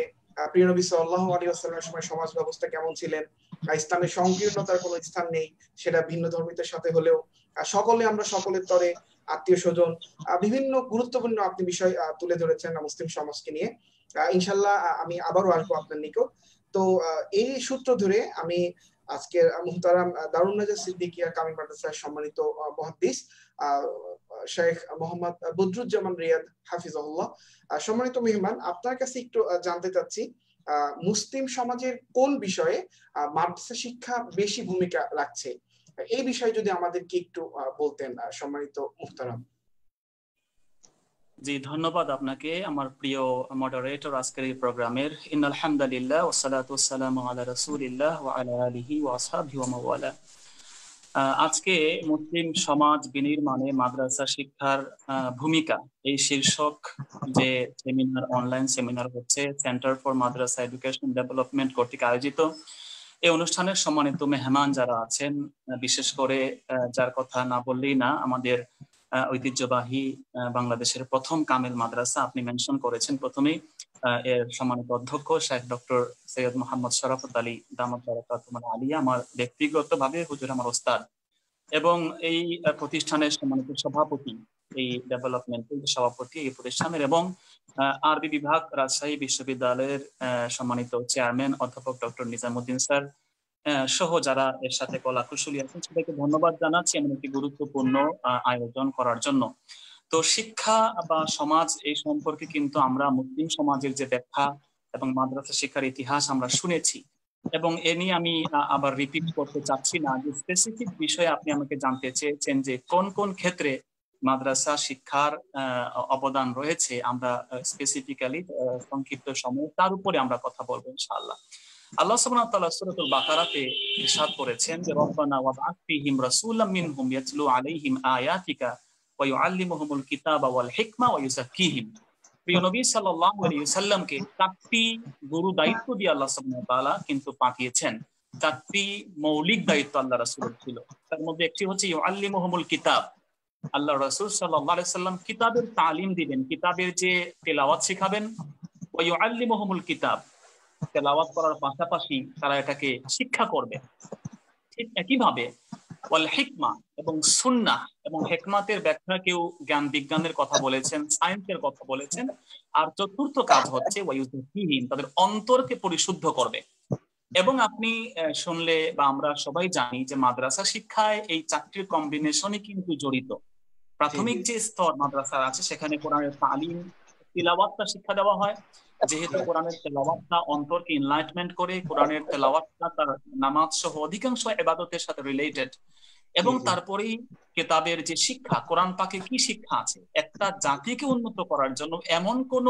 প্রিয়নবী সাল্লাহ আলী আসসালামের সময় সমাজ ব্যবস্থা কেমন ছিলেন ইসলামের সংকীর্ণতার কোনো স্থান নেই সেটা ভিন্ন ধর্মীদের সাথে হলেও সকলে আমরা সকলের তরে আত্মীয় স্বজন বিভিন্ন গুরুত্বপূর্ণ আপনি বিষয় তুলে ধরেছেন মুসলিম সমাজকে নিয়ে ইনশাল্লাহ আমি আবারও আসবো আপনার নিকট তো এই সূত্র ধরে আমি আজকের মুহতারাম দারুন নাজার সিদ্দিকিয়া কামিল মাদ্রাসার সম্মানিত মহাদ্দিস শেখ মোহাম্মদ বদরুজ্জামান রিয়াদ হাফিজুল্লাহ সম্মানিত মেহমান আপনার কাছে একটু জানতে চাচ্ছি মুসলিম সমাজের কোন বিষয়ে মাদ্রাসা শিক্ষা বেশি ভূমিকা রাখছে এই বিষয়ে যদি আমাদেরকে একটু বলতেন সম্মানিত মুহতারাম জি ধন্যবাদ আপনাকে আমার প্রিয় মডারেটর আজকের এই প্রোগ্রামের ইন আলহামদুলিল্লাহ ওসালাতু আলা রাসূলিল্লাহ ওয়া আলা আলিহি ওয়া আসহাবিহি ওয়া মাওয়ালা আজকে মুসলিম সমাজ বিনির্মাণে মাদ্রাসা শিক্ষার ভূমিকা এই শীর্ষক যে সেমিনার অনলাইন সেমিনার হচ্ছে centre for madrasa education development কর্তৃক আয়োজিত এই অনুষ্ঠানের সম্মানিত মেহমান যারা আছেন বিশেষ করে যার কথা না বললেই না আমাদের ঐতিহ্যবাহী বাংলাদেশের প্রথম কামেল মাদ্রাসা আপনি মেনশন করেছেন প্রথমেই এর সম্মানিত অধ্যক্ষ শেখ ডক্টর সৈয়দ মোহাম্মদ শরাফত আলী দামত মানে আলী আমার ব্যক্তিগতভাবে হুজুর আমার ওস্তাদ এবং এই প্রতিষ্ঠানের সম্মানিত সভাপতি এই ডেভেলপমেন্ট সভাপতি এই প্রতিষ্ঠানের এবং আরবি বিভাগ রাজশাহী বিশ্ববিদ্যালয়ের সম্মানিত চেয়ারম্যান অধ্যাপক ডক্টর নিজামুদ্দিন স্যার সহ যারা এর সাথে কলা কুশলী আছেন সেটাকে ধন্যবাদ জানাচ্ছি এমন একটি গুরুত্বপূর্ণ আয়োজন করার জন্য তো শিক্ষা বা সমাজ এই সম্পর্কে কিন্তু আমরা মুসলিম সমাজের যে ব্যাখ্যা এবং মাদ্রাসা শিক্ষার ইতিহাস আমরা শুনেছি এবং এ নিয়ে আমি আবার রিপিট করতে চাচ্ছি না যে স্পেসিফিক বিষয়ে আপনি আমাকে জানতে চেয়েছেন যে কোন কোন ক্ষেত্রে মাদ্রাসা শিক্ষার অবদান রয়েছে আমরা স্পেসিফিক্যালি সংক্ষিপ্ত সময়ে তার উপরে আমরা কথা বলবো ইনশাআল্লাহ আল্লাহ সুবহানাহু ওয়া তাআলা সূরাতুল বাকারাতে ইরশাদ করেছেন যে রব্বানা ওয়াবআথ ফীহিম রাসূলাম মিনহুম ইয়াতলু আলাইহিম আয়াতিকা ওয়া ইউআল্লিমুহুমুল কিতাবা ওয়াল হিকমা ওয়া ইউযাক্কিহিম প্রিয় নবী সাল্লাল্লাহু আলাইহি সাল্লামকে চারটি গুরু দায়িত্ব দিয়ে আল্লাহ সুবহানাহু ওয়া তাআলা কিন্তু পাঠিয়েছেন চারটি মৌলিক দায়িত্ব আল্লাহ রাসূলের ছিল তার মধ্যে একটি হচ্ছে ইউআল্লিমুহুমুল কিতাব আল্লাহ রাসূল সাল্লাল্লাহু আলাইহি সাল্লাম কিতাবের তালিম দিবেন কিতাবের যে তেলাওয়াত শেখাবেন ওয়া ইউআল্লিমুহুমুল কিতাব তেলাওয়াত করার পাশাপাশি তারা এটাকে শিক্ষা করবে ঠিক একইভাবে ওয়াল হিকমা এবং সুন্না এবং হেকমাতের ব্যাখ্যা কেউ জ্ঞান বিজ্ঞানের কথা বলেছেন সায়েন্সের কথা বলেছেন আর চতুর্থ কাজ হচ্ছে ওয়াইউদ্দিন তাদের অন্তরকে পরিশুদ্ধ করবে এবং আপনি শুনলে বা আমরা সবাই জানি যে মাদ্রাসা শিক্ষায় এই চারটির কম্বিনেশনই কিন্তু জড়িত প্রাথমিক যে স্তর মাদ্রাসার আছে সেখানে কোরআনের তালিম তিলাওয়াতটা শিক্ষা দেওয়া হয় যেহেতু কোরআনের তেলাওয়াতটা অন্তরকে ইনলাইটমেন্ট করে কোরআনের তেলাওয়াতটা তার নামাজ সহ অধিকাংশ এবাদতের সাথে রিলেটেড এবং তারপরেই কেতাবের যে শিক্ষা কোরআন পাকে কি শিক্ষা আছে একটা জাতিকে উন্নত করার জন্য এমন কোন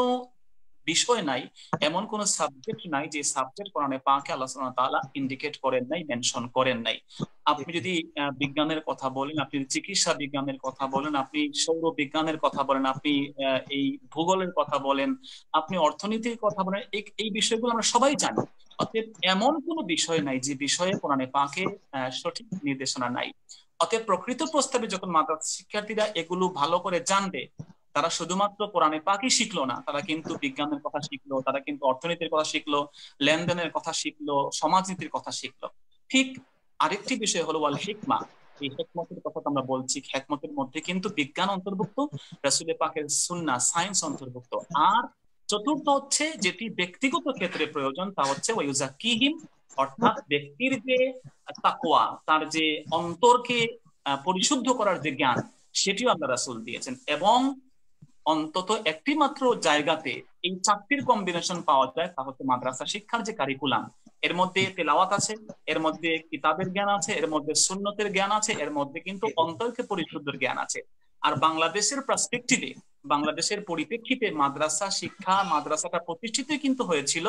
বিষয় নাই এমন কোন সাবজেক্ট নাই যে সাবজেক্ট কোরআনে পাকে আল্লাহ সুবহানাহু তাআলা ইন্ডিকেট করেন নাই মেনশন করেন নাই আপনি যদি বিজ্ঞানের কথা বলেন আপনি চিকিৎসা বিজ্ঞানের কথা বলেন আপনি সৌর বিজ্ঞানের কথা বলেন আপনি এই ভূগোলের কথা বলেন আপনি অর্থনীতির কথা বলেন এই বিষয়গুলো আমরা সবাই জানি অতএব এমন কোনো বিষয় নাই যে বিষয়ে কোরআনে পাকে সঠিক নির্দেশনা নাই অতএব প্রকৃত প্রস্তাবে যখন মাদ্রাসা শিক্ষার্থীরা এগুলো ভালো করে জানবে তারা শুধুমাত্র কোরআনে পাখি শিখলো না তারা কিন্তু বিজ্ঞানের কথা শিখলো তারা কিন্তু অর্থনীতির কথা শিখলো লেনদেনের কথা শিখলো সমাজনীতির কথা শিখলো ঠিক আরেকটি বিষয় হলো ওয়াল হিকমা এই হেকমতের কথা আমরা বলছি হেকমতের মধ্যে কিন্তু বিজ্ঞান অন্তর্ভুক্ত রাসুলে পাকের সুন্না সায়েন্স অন্তর্ভুক্ত আর চতুর্থ হচ্ছে যেটি ব্যক্তিগত ক্ষেত্রে প্রয়োজন তা হচ্ছে ওয়ুজা কিহিম অর্থাৎ ব্যক্তির যে তাকোয়া তার যে অন্তরকে পরিশুদ্ধ করার যে জ্ঞান সেটিও আল্লাহ রাসুল দিয়েছেন এবং অন্তত একটি মাত্র জায়গাতে এই চারটির কম্বিনেশন পাওয়া যায় তা হচ্ছে মাদ্রাসা শিক্ষার যে কারিকুলাম এর মধ্যে তেলাওয়াত আছে এর মধ্যে কিতাবের জ্ঞান আছে এর মধ্যে সুন্নতের জ্ঞান আছে এর মধ্যে কিন্তু অন্তরকে পরিশুদ্ধের জ্ঞান আছে আর বাংলাদেশের পার্সপেক্টিভে বাংলাদেশের পরিপ্রেক্ষিতে মাদ্রাসা শিক্ষা মাদ্রাসাটা প্রতিষ্ঠিত কিন্তু হয়েছিল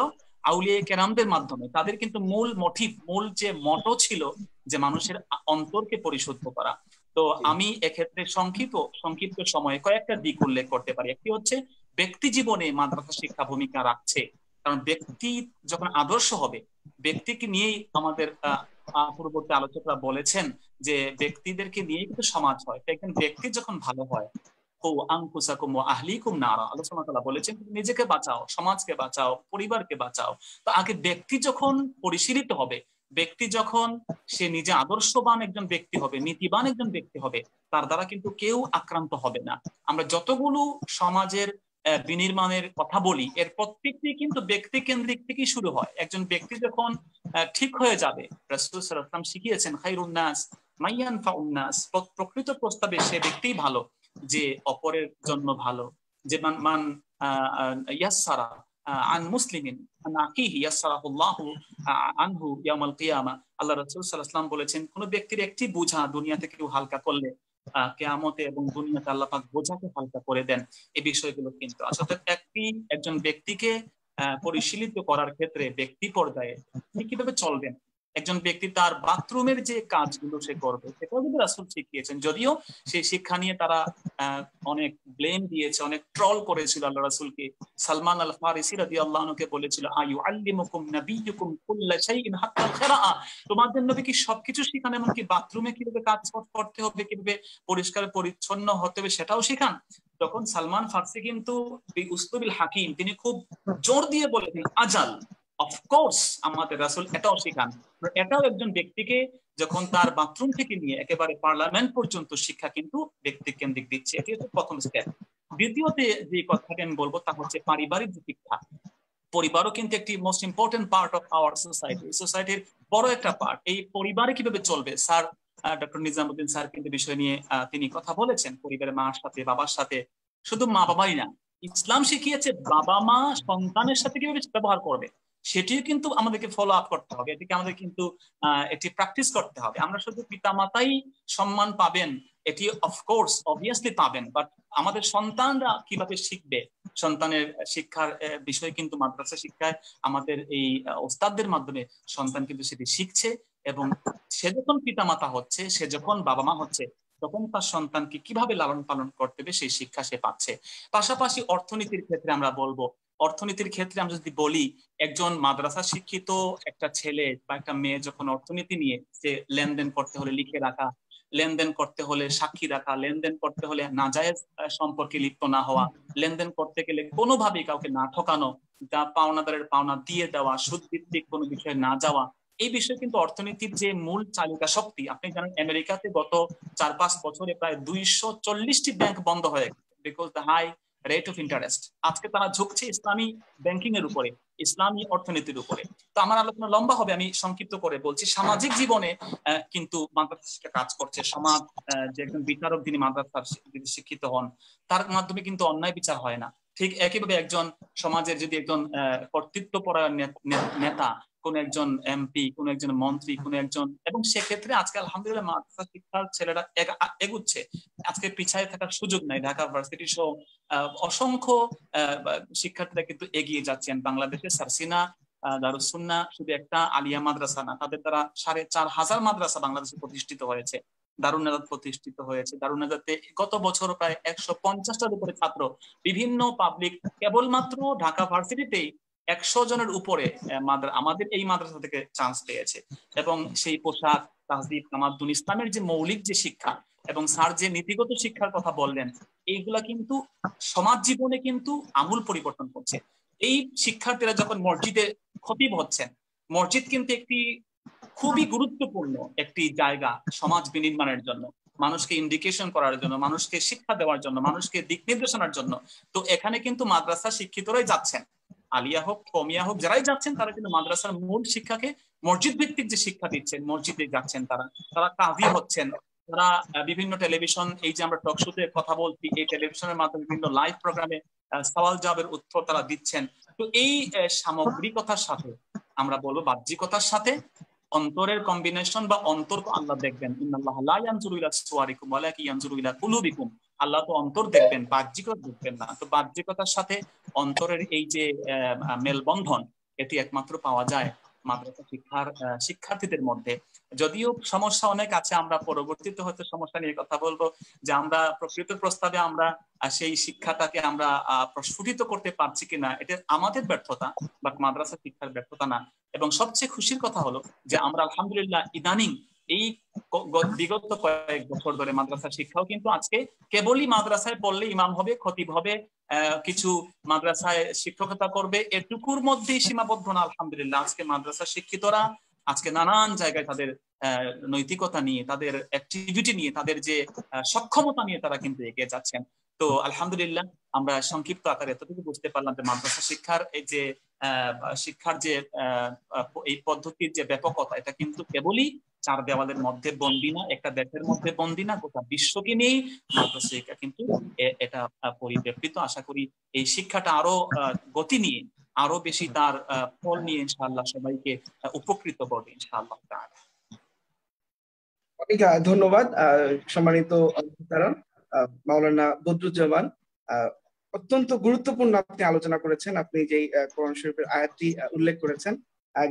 আউলিয়া কেরামদের মাধ্যমে তাদের কিন্তু মূল মোটিভ মূল যে মটো ছিল যে মানুষের অন্তরকে পরিশুদ্ধ করা তো আমি এক্ষেত্রে সংক্ষিপ্ত সংক্ষিপ্ত সময়ে কয়েকটা দিক উল্লেখ করতে পারি একটি হচ্ছে ব্যক্তি জীবনে মাদ্রাসা শিক্ষা ভূমিকা রাখছে কারণ ব্যক্তি যখন আদর্শ হবে ব্যক্তিকে নিয়েই আমাদের পূর্ববর্তী আলোচকরা বলেছেন যে ব্যক্তিদেরকে নিয়েই কিন্তু সমাজ হয় কিন্তু ব্যক্তি যখন ভালো হয় ও কুম আহলি কুম নারা আলোচনা তালা বলেছেন নিজেকে বাঁচাও সমাজকে বাঁচাও পরিবারকে বাঁচাও তো আগে ব্যক্তি যখন পরিশীলিত হবে ব্যক্তি যখন সে নিজে আদর্শবান একজন ব্যক্তি হবে নীতিবান একজন ব্যক্তি হবে তার দ্বারা কিন্তু কেউ আক্রান্ত হবে না আমরা যতগুলো সমাজের বিনির্মাণের কথা বলি এর প্রত্যেকটি কিন্তু ব্যক্তি কেন্দ্রিক থেকেই শুরু হয় একজন ব্যক্তি যখন ঠিক হয়ে যাবে শিখিয়েছেন খাইরুন্নাস মাইয়ান ফাউন্নাস প্রকৃত প্রস্তাবে সে ব্যক্তিই ভালো যে অপরের জন্য ভালো যে মান মান ইয়াসারা আন মুসলিমিন আকিহি ইয়াসালাহুল্লাহু আনহু ইয়াউমাল কিয়ামা আল্লাহ রাসূল সাল্লাল্লাহু আলাইহি বলেছেন কোন ব্যক্তির একটি বোঝা দুনিয়াতে কেউ হালকা করলে কেয়ামতে এবং দুনিয়াতে আল্লাহ পাক বোঝাকে হালকা করে দেন এই বিষয়গুলো কিন্তু আসলে একটি একজন ব্যক্তিকে পরিশীলিত করার ক্ষেত্রে ব্যক্তি পর্যায়ে তিনি কিভাবে চলবেন একজন ব্যক্তি তার বাথরুমের যে কাজগুলো সে করবে সেটাও কিন্তু রাসুল শিখিয়েছেন যদিও সেই শিক্ষা নিয়ে তারা অনেক ব্লেম দিয়েছে অনেক ট্রল করেছিল আল্লাহ রাসুলকে সালমান আল ফারিসি রাদি আল্লাহকে বলেছিল আয়ু আল্লিমুকুম মুকুম কুল্লা শাইইন হাত্তা খেরাআ তোমাদের নবী কি সবকিছু শিখান এমনকি বাথরুমে কিভাবে কাজ করতে হবে কিভাবে পরিষ্কার পরিচ্ছন্ন হতে হবে সেটাও শিখান তখন সালমান ফার্সি কিন্তু উস্তুবিল হাকিম তিনি খুব জোর দিয়ে বলেছেন আজাল অফকোর্স আমাদের রাসুল এটাও শিখান এটাও একজন ব্যক্তিকে যখন তার বাথরুম থেকে নিয়ে একেবারে পার্লামেন্ট পর্যন্ত শিক্ষা কিন্তু ব্যক্তি কেন্দ্রিক দিচ্ছে এটি হচ্ছে প্রথম স্টেপ দ্বিতীয়তে যে কথাটি আমি বলবো তা হচ্ছে পারিবারিক যে শিক্ষা পরিবারও কিন্তু একটি most important part of our society সোসাইটির বড় একটা পার্ট এই পরিবারে কিভাবে চলবে স্যার ডক্টর নিজামুদ্দিন স্যার কিন্তু বিষয় নিয়ে তিনি কথা বলেছেন পরিবারের মার সাথে বাবার সাথে শুধু মা বাবাই না ইসলাম শিখিয়েছে বাবা মা সন্তানের সাথে কিভাবে ব্যবহার করবে সেটিও কিন্তু আমাদেরকে ফলো আপ করতে হবে এটিকে আমাদের কিন্তু এটি প্র্যাকটিস করতে হবে আমরা শুধু পিতামাতাই সম্মান পাবেন এটি অফকোর্স অবভিয়াসলি পাবেন বাট আমাদের সন্তানরা কিভাবে শিখবে সন্তানের শিক্ষার বিষয় কিন্তু মাদ্রাসা শিক্ষায় আমাদের এই ওস্তাদদের মাধ্যমে সন্তান কিন্তু সেটি শিখছে এবং সে যখন পিতামাতা হচ্ছে সে যখন বাবা মা হচ্ছে তখন তার সন্তানকে কিভাবে লালন পালন করতে হবে সেই শিক্ষা সে পাচ্ছে পাশাপাশি অর্থনীতির ক্ষেত্রে আমরা বলবো অর্থনীতির ক্ষেত্রে আমি যদি বলি একজন মাদ্রাসা শিক্ষিত একটা ছেলে বা একটা মেয়ে যখন অর্থনীতি নিয়ে সে লেনদেন করতে হলে লিখে রাখা লেনদেন করতে হলে সাক্ষী রাখা লেনদেন করতে হলে নাজায়েজ সম্পর্কে লিপ্ত না হওয়া লেনদেন করতে গেলে কোনোভাবেই কাউকে না ঠকানো যা পাওনাদারের পাওনা দিয়ে দেওয়া সুদ ভিত্তিক কোনো বিষয়ে না যাওয়া এই বিষয়ে কিন্তু অর্থনীতির যে মূল চালিকা শক্তি আপনি জানেন আমেরিকাতে গত চার পাঁচ বছরে প্রায় দুইশো চল্লিশটি ব্যাংক বন্ধ হয়ে গেছে because the high rate of interest আজকে তারা ঝুঁকছে ইসলামী ব্যাংকিং এর উপরে ইসলামী অর্থনীতির উপরে তো আমার আলোচনা লম্বা হবে আমি সংক্ষিপ্ত করে বলছি সামাজিক জীবনে কিন্তু মাদ্রাসা কাজ করছে সমাজ যে একজন বিচারক যিনি মাদ্রাসার শিক্ষিত হন তার মাধ্যমে কিন্তু অন্যায় বিচার হয় না ঠিক একইভাবে একজন সমাজের যদি একজন কর্তৃত্বপরায়ণ নেতা কোন একজন এমপি কোন একজন মন্ত্রী কোন একজন এবং সেক্ষেত্রে আজকে আলহামদুলিল্লাহ মাদ্রাসা শিক্ষার ছেলেরা এগুচ্ছে আজকে পিছায় থাকার সুযোগ নাই ঢাকা ভার্সিটি সহ অসংখ্য শিক্ষার্থীরা কিন্তু এগিয়ে যাচ্ছেন বাংলাদেশে সারসিনা দারুসুন্না শুধু একটা আলিয়া মাদ্রাসা না তাদের দ্বারা সাড়ে চার হাজার মাদ্রাসা বাংলাদেশে প্রতিষ্ঠিত হয়েছে দারুনাজাদ প্রতিষ্ঠিত হয়েছে দারুনাজাদে গত বছর প্রায় একশো পঞ্চাশটার উপরে ছাত্র বিভিন্ন পাবলিক কেবলমাত্র ঢাকা ভার্সিটিতেই একশো জনের উপরে আমাদের এই মাদ্রাসা থেকে চান্স পেয়েছে এবং সেই পোশাক তাহদিব তামাদ্দুন ইসলামের যে মৌলিক যে শিক্ষা এবং স্যার যে নীতিগত শিক্ষার কথা বললেন এইগুলা কিন্তু সমাজ জীবনে কিন্তু আমূল পরিবর্তন করছে এই শিক্ষার্থীরা যখন মসজিদে ক্ষতি হচ্ছেন মসজিদ কিন্তু একটি খুবই গুরুত্বপূর্ণ একটি জায়গা সমাজ বিনির্মাণের জন্য মানুষকে ইন্ডিকেশন করার জন্য মানুষকে শিক্ষা দেওয়ার জন্য মানুষকে দিক নির্দেশনার জন্য তো এখানে কিন্তু মাদ্রাসা শিক্ষিতরাই যাচ্ছেন আলিয়া হোক কমিয়া হোক যারাই যাচ্ছেন তারা কিন্তু মাদ্রাসার মূল শিক্ষাকে মসজিদ ভিত্তিক যে শিক্ষা দিচ্ছেন মসজিদে যাচ্ছেন তারা তারা কাজী হচ্ছেন তারা বিভিন্ন টেলিভিশন এই যে আমরা টকশোতে কথা বলছি এই টেলিভিশনের মাধ্যমে বিভিন্ন লাইভ প্রোগ্রামে সওয়াল জবাবের উত্তর তারা দিচ্ছেন তো এই সামগ্রিকতার সাথে আমরা বলবো বাহ্যিকতার সাথে অন্তরের কম্বিনেশন বা অন্তর আল্লাহ দেখবেন ইন্নাল্লাহ লা ইয়ানজুরু ইলা সুয়ারিকুম ওয়া লাকিন ইয়ানজুরু ইলা কুলুবিকুম আল্লাহ তো অন্তর দেখবেন বাহ্যিকতা দেখবেন না তো বাহ্যিকতার সাথে অন্তরের এই যে মেলবন্ধন এটি একমাত্র পাওয়া যায় মাদ্রাসা শিক্ষার শিক্ষার্থীদের মধ্যে যদিও সমস্যা অনেক আছে আমরা পরবর্তীতে হয়তো সমস্যা নিয়ে কথা বলবো যে আমরা প্রকৃত প্রস্তাবে আমরা সেই শিক্ষাটাকে আমরা প্রস্ফুটিত করতে পারছি কিনা এটা আমাদের ব্যর্থতা বা মাদ্রাসা শিক্ষার ব্যর্থতা না এবং সবচেয়ে খুশির কথা হলো যে আমরা আলহামদুলিল্লাহ ইদানিং এই বিগত কয়েক বছর ধরে মাদ্রাসা শিক্ষাও কিন্তু আজকে কেবলই মাদ্রাসায় পড়লে ইমাম হবে ক্ষতি হবে কিছু মাদ্রাসায় শিক্ষকতা করবে এটুকুর মধ্যেই সীমাবদ্ধ না আলহামদুলিল্লাহ আজকে মাদ্রাসা শিক্ষিতরা আজকে নানান জায়গায় তাদের নৈতিকতা নিয়ে তাদের অ্যাক্টিভিটি নিয়ে তাদের যে সক্ষমতা নিয়ে তারা কিন্তু এগিয়ে যাচ্ছেন তো আলহামদুলিল্লাহ আমরা সংক্ষিপ্ত আকারে এতটুকু বুঝতে পারলাম যে মাদ্রাসা শিক্ষার এই যে শিক্ষার যে এই পদ্ধতির যে ব্যাপকতা এটা কিন্তু কেবলই চার দেওয়ালের মধ্যে বন্দি না একটা দেশের মধ্যে বন্দি না গোটা বিশ্বকে নিয়েই মাদ্রাসা শিক্ষা কিন্তু এটা পরিব্যাপৃত আশা করি এই শিক্ষাটা আরো গতি নিয়ে আরো বেশি তার ফল নিয়ে ইনশাআল্লাহ সবাইকে উপকৃত করবে ইনশাআল্লাহ ধন্যবাদ সম্মানিত মাওলানা বদরুজ্জামান অত্যন্ত গুরুত্বপূর্ণ আপনি আলোচনা করেছেন আপনি যে কোরআন শরীফের আয়াতটি উল্লেখ করেছেন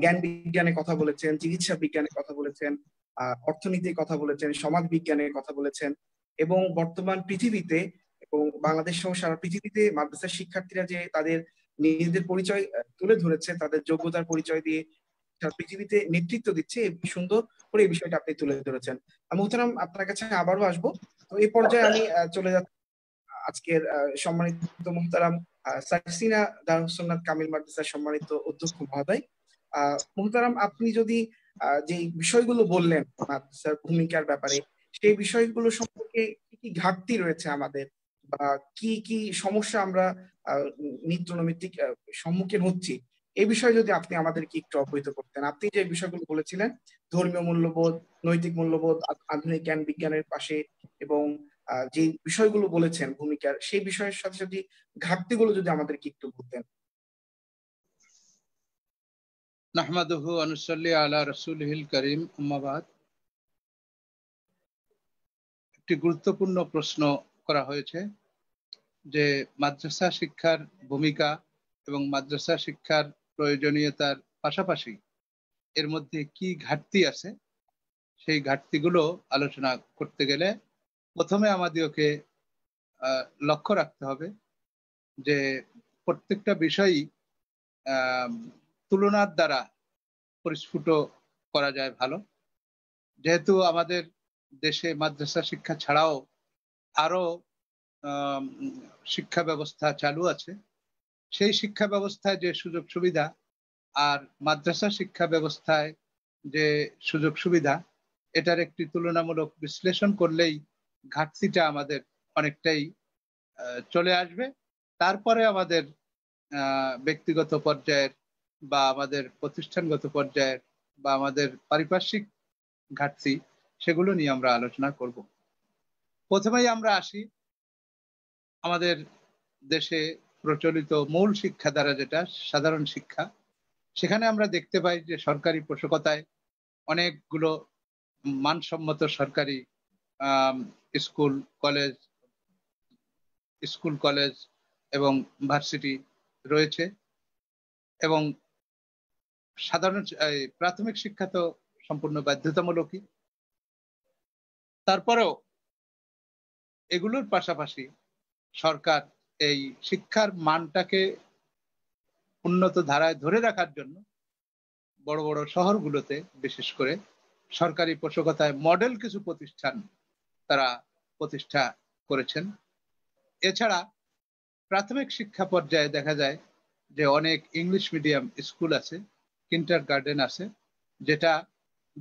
জ্ঞান বিজ্ঞানে কথা বলেছেন চিকিৎসা বিজ্ঞানে কথা বলেছেন অর্থনীতির কথা বলেছেন সমাজ বিজ্ঞানের কথা বলেছেন এবং বর্তমান পৃথিবীতে এবং বাংলাদেশ সহ সারা পৃথিবীতে মাদ্রাসার শিক্ষার্থীরা যে তাদের নিজেদের পরিচয় তুলে ধরেছে তাদের যোগ্যতার পরিচয় দিয়ে পৃথিবীতে নেতৃত্ব দিচ্ছে সুন্দর করে এই বিষয়টা আপনি তুলে ধরেছেন মুহতারাম আপনার কাছে আবারও আসবো তো এই পর্যায়ে আমি চলে যাচ্ছি আজকের সম্মানিত মুহতারাম সাইসিনা দারুসন্নাথ কামিল মাদ্রাসার সম্মানিত অধ্যক্ষ মহোদয় মুহতারাম আপনি যদি যে বিষয়গুলো বললেন মাদ্রাসার ভূমিকার ব্যাপারে সেই বিষয়গুলো সম্পর্কে কি কি ঘাটতি রয়েছে আমাদের বা কি কি সমস্যা আমরা নিত্য নৈমিত্তিক সম্মুখীন হচ্ছি এই বিষয়ে যদি আপনি আমাদেরকে একটু অবহিত করতেন আপনি যে বিষয়গুলো বলেছিলেন ধর্মীয় মূল্যবোধ নৈতিক মূল্যবোধ আধুনিক জ্ঞান বিজ্ঞানের পাশে এবং যে বিষয়গুলো বলেছেন ভূমিকার সেই বিষয়ের সাথে সাথে ঘাটতিগুলো যদি আমাদেরকে একটু বলতেন নাহমাদহু আনুসাল্লি আলা রসুলহিল করিম উম্মাবাদ একটি গুরুত্বপূর্ণ প্রশ্ন করা হয়েছে যে মাদ্রাসা শিক্ষার ভূমিকা এবং মাদ্রাসা শিক্ষার প্রয়োজনীয়তার পাশাপাশি এর মধ্যে কি ঘাটতি আছে সেই ঘাটতিগুলো আলোচনা করতে গেলে প্রথমে আমাদেরকে লক্ষ্য রাখতে হবে যে প্রত্যেকটা বিষয়ই তুলনার দ্বারা পরিস্ফুট করা যায় ভালো যেহেতু আমাদের দেশে মাদ্রাসা শিক্ষা ছাড়াও আরও শিক্ষা ব্যবস্থা চালু আছে সেই শিক্ষা ব্যবস্থায় যে সুযোগ সুবিধা আর মাদ্রাসা শিক্ষা ব্যবস্থায় যে সুযোগ সুবিধা এটার একটি তুলনামূলক বিশ্লেষণ করলেই ঘাটতিটা আমাদের অনেকটাই চলে আসবে তারপরে আমাদের ব্যক্তিগত পর্যায়ের বা আমাদের প্রতিষ্ঠানগত পর্যায়ের বা আমাদের পারিপার্শ্বিক ঘাটতি সেগুলো নিয়ে আমরা আলোচনা করব প্রথমেই আমরা আসি আমাদের দেশে প্রচলিত মূল শিক্ষা দ্বারা যেটা সাধারণ শিক্ষা সেখানে আমরা দেখতে পাই যে সরকারি পোষকতায় অনেকগুলো মানসম্মত সরকারি স্কুল কলেজ স্কুল কলেজ এবং ভার্সিটি রয়েছে এবং সাধারণ প্রাথমিক শিক্ষা তো সম্পূর্ণ বাধ্যতামূলকই তারপরেও এগুলোর পাশাপাশি সরকার এই শিক্ষার মানটাকে উন্নত ধারায় ধরে রাখার জন্য বড় বড় শহরগুলোতে বিশেষ করে সরকারি পোষকতায় মডেল কিছু প্রতিষ্ঠান তারা প্রতিষ্ঠা করেছেন এছাড়া প্রাথমিক শিক্ষা পর্যায়ে দেখা যায় যে অনেক ইংলিশ মিডিয়াম স্কুল আছে কিন্টার গার্ডেন আছে যেটা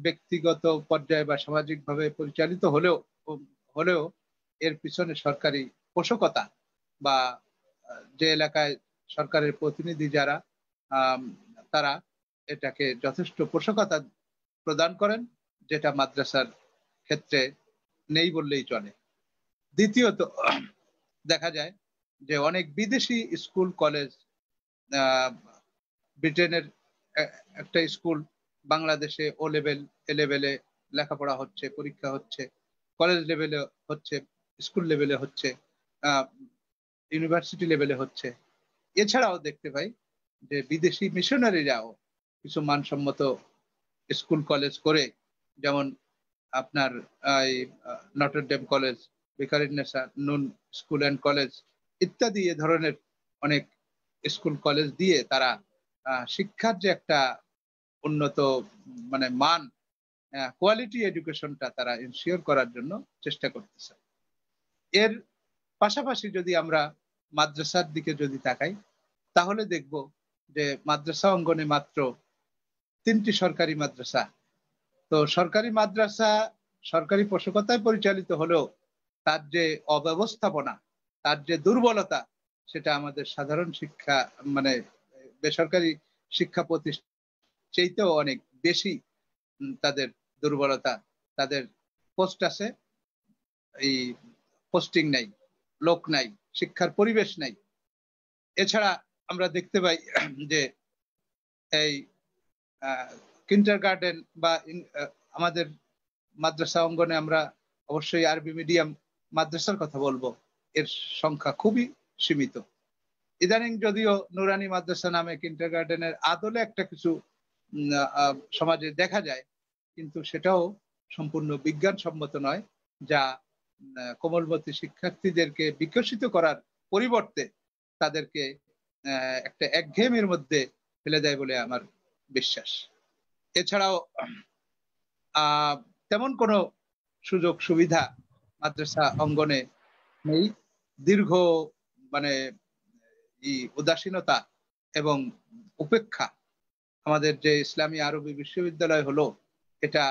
ব্যক্তিগত পর্যায়ে বা সামাজিকভাবে পরিচালিত হলেও হলেও এর পিছনে সরকারি পোষকতা বা যে এলাকায় সরকারের প্রতিনিধি যারা তারা এটাকে যথেষ্ট পোষকতা প্রদান করেন যেটা মাদ্রাসার ক্ষেত্রে নেই বললেই চলে দ্বিতীয়ত দেখা যায় যে অনেক বিদেশি স্কুল কলেজ ব্রিটেনের একটা স্কুল বাংলাদেশে ও লেভেল এ লেভেলে লেখাপড়া হচ্ছে পরীক্ষা হচ্ছে কলেজ লেভেলে হচ্ছে স্কুল লেভেলে হচ্ছে ইউনিভার্সিটি লেভেলে হচ্ছে এছাড়াও দেখতে পাই যে বিদেশি মিশনারিরাও কিছু মানসম্মত স্কুল কলেজ করে যেমন আপনার Notre Dame college Noon school and college ইত্যাদি এ ধরনের অনেক স্কুল কলেজ দিয়ে তারা শিক্ষার যে একটা উন্নত মানে মান কোয়ালিটি এডুকেশনটা তারা ইনশিওর করার জন্য চেষ্টা করতেছে এর পাশাপাশি যদি আমরা মাদ্রাসার দিকে যদি তাকাই তাহলে দেখব যে মাদ্রাসা অঙ্গনে মাত্র তিনটি সরকারি মাদ্রাসা তো সরকারি মাদ্রাসা সরকারি পোষকতায় পরিচালিত হলেও তার যে অব্যবস্থাপনা তার যে দুর্বলতা সেটা আমাদের সাধারণ শিক্ষা মানে বেসরকারি শিক্ষা প্রতিষ্ঠান চেয়েতেও অনেক বেশি তাদের দুর্বলতা তাদের পোস্ট আছে এই পোস্টিং নাই লোক নাই শিক্ষার পরিবেশ নাই এছাড়া আমরা দেখতে পাই যে এই কিন্টার গার্ডেন বা আমাদের মাদ্রাসা অঙ্গনে আমরা অবশ্যই আরবি মিডিয়াম মাদ্রাসার কথা বলবো এর সংখ্যা খুবই সীমিত ইদানিং যদিও নুরানি মাদ্রাসা নামে কিন্টার গার্ডেনের আদলে একটা কিছু সমাজে দেখা যায় কিন্তু সেটাও সম্পূর্ণ বিজ্ঞানসম্মত নয় যা কোমলমতি শিক্ষার্থীদেরকে বিকশিত করার পরিবর্তে তাদেরকে একটা একঘেয়েমির মধ্যে ফেলে দেয় বলে আমার বিশ্বাস এছাড়াও তেমন কোনো সুযোগ সুবিধা মাদ্রাসা অঙ্গনে নেই দীর্ঘ মানে উদাসীনতা এবং উপেক্ষা আমাদের যে ইসলামী আরবি বিশ্ববিদ্যালয় হলো এটা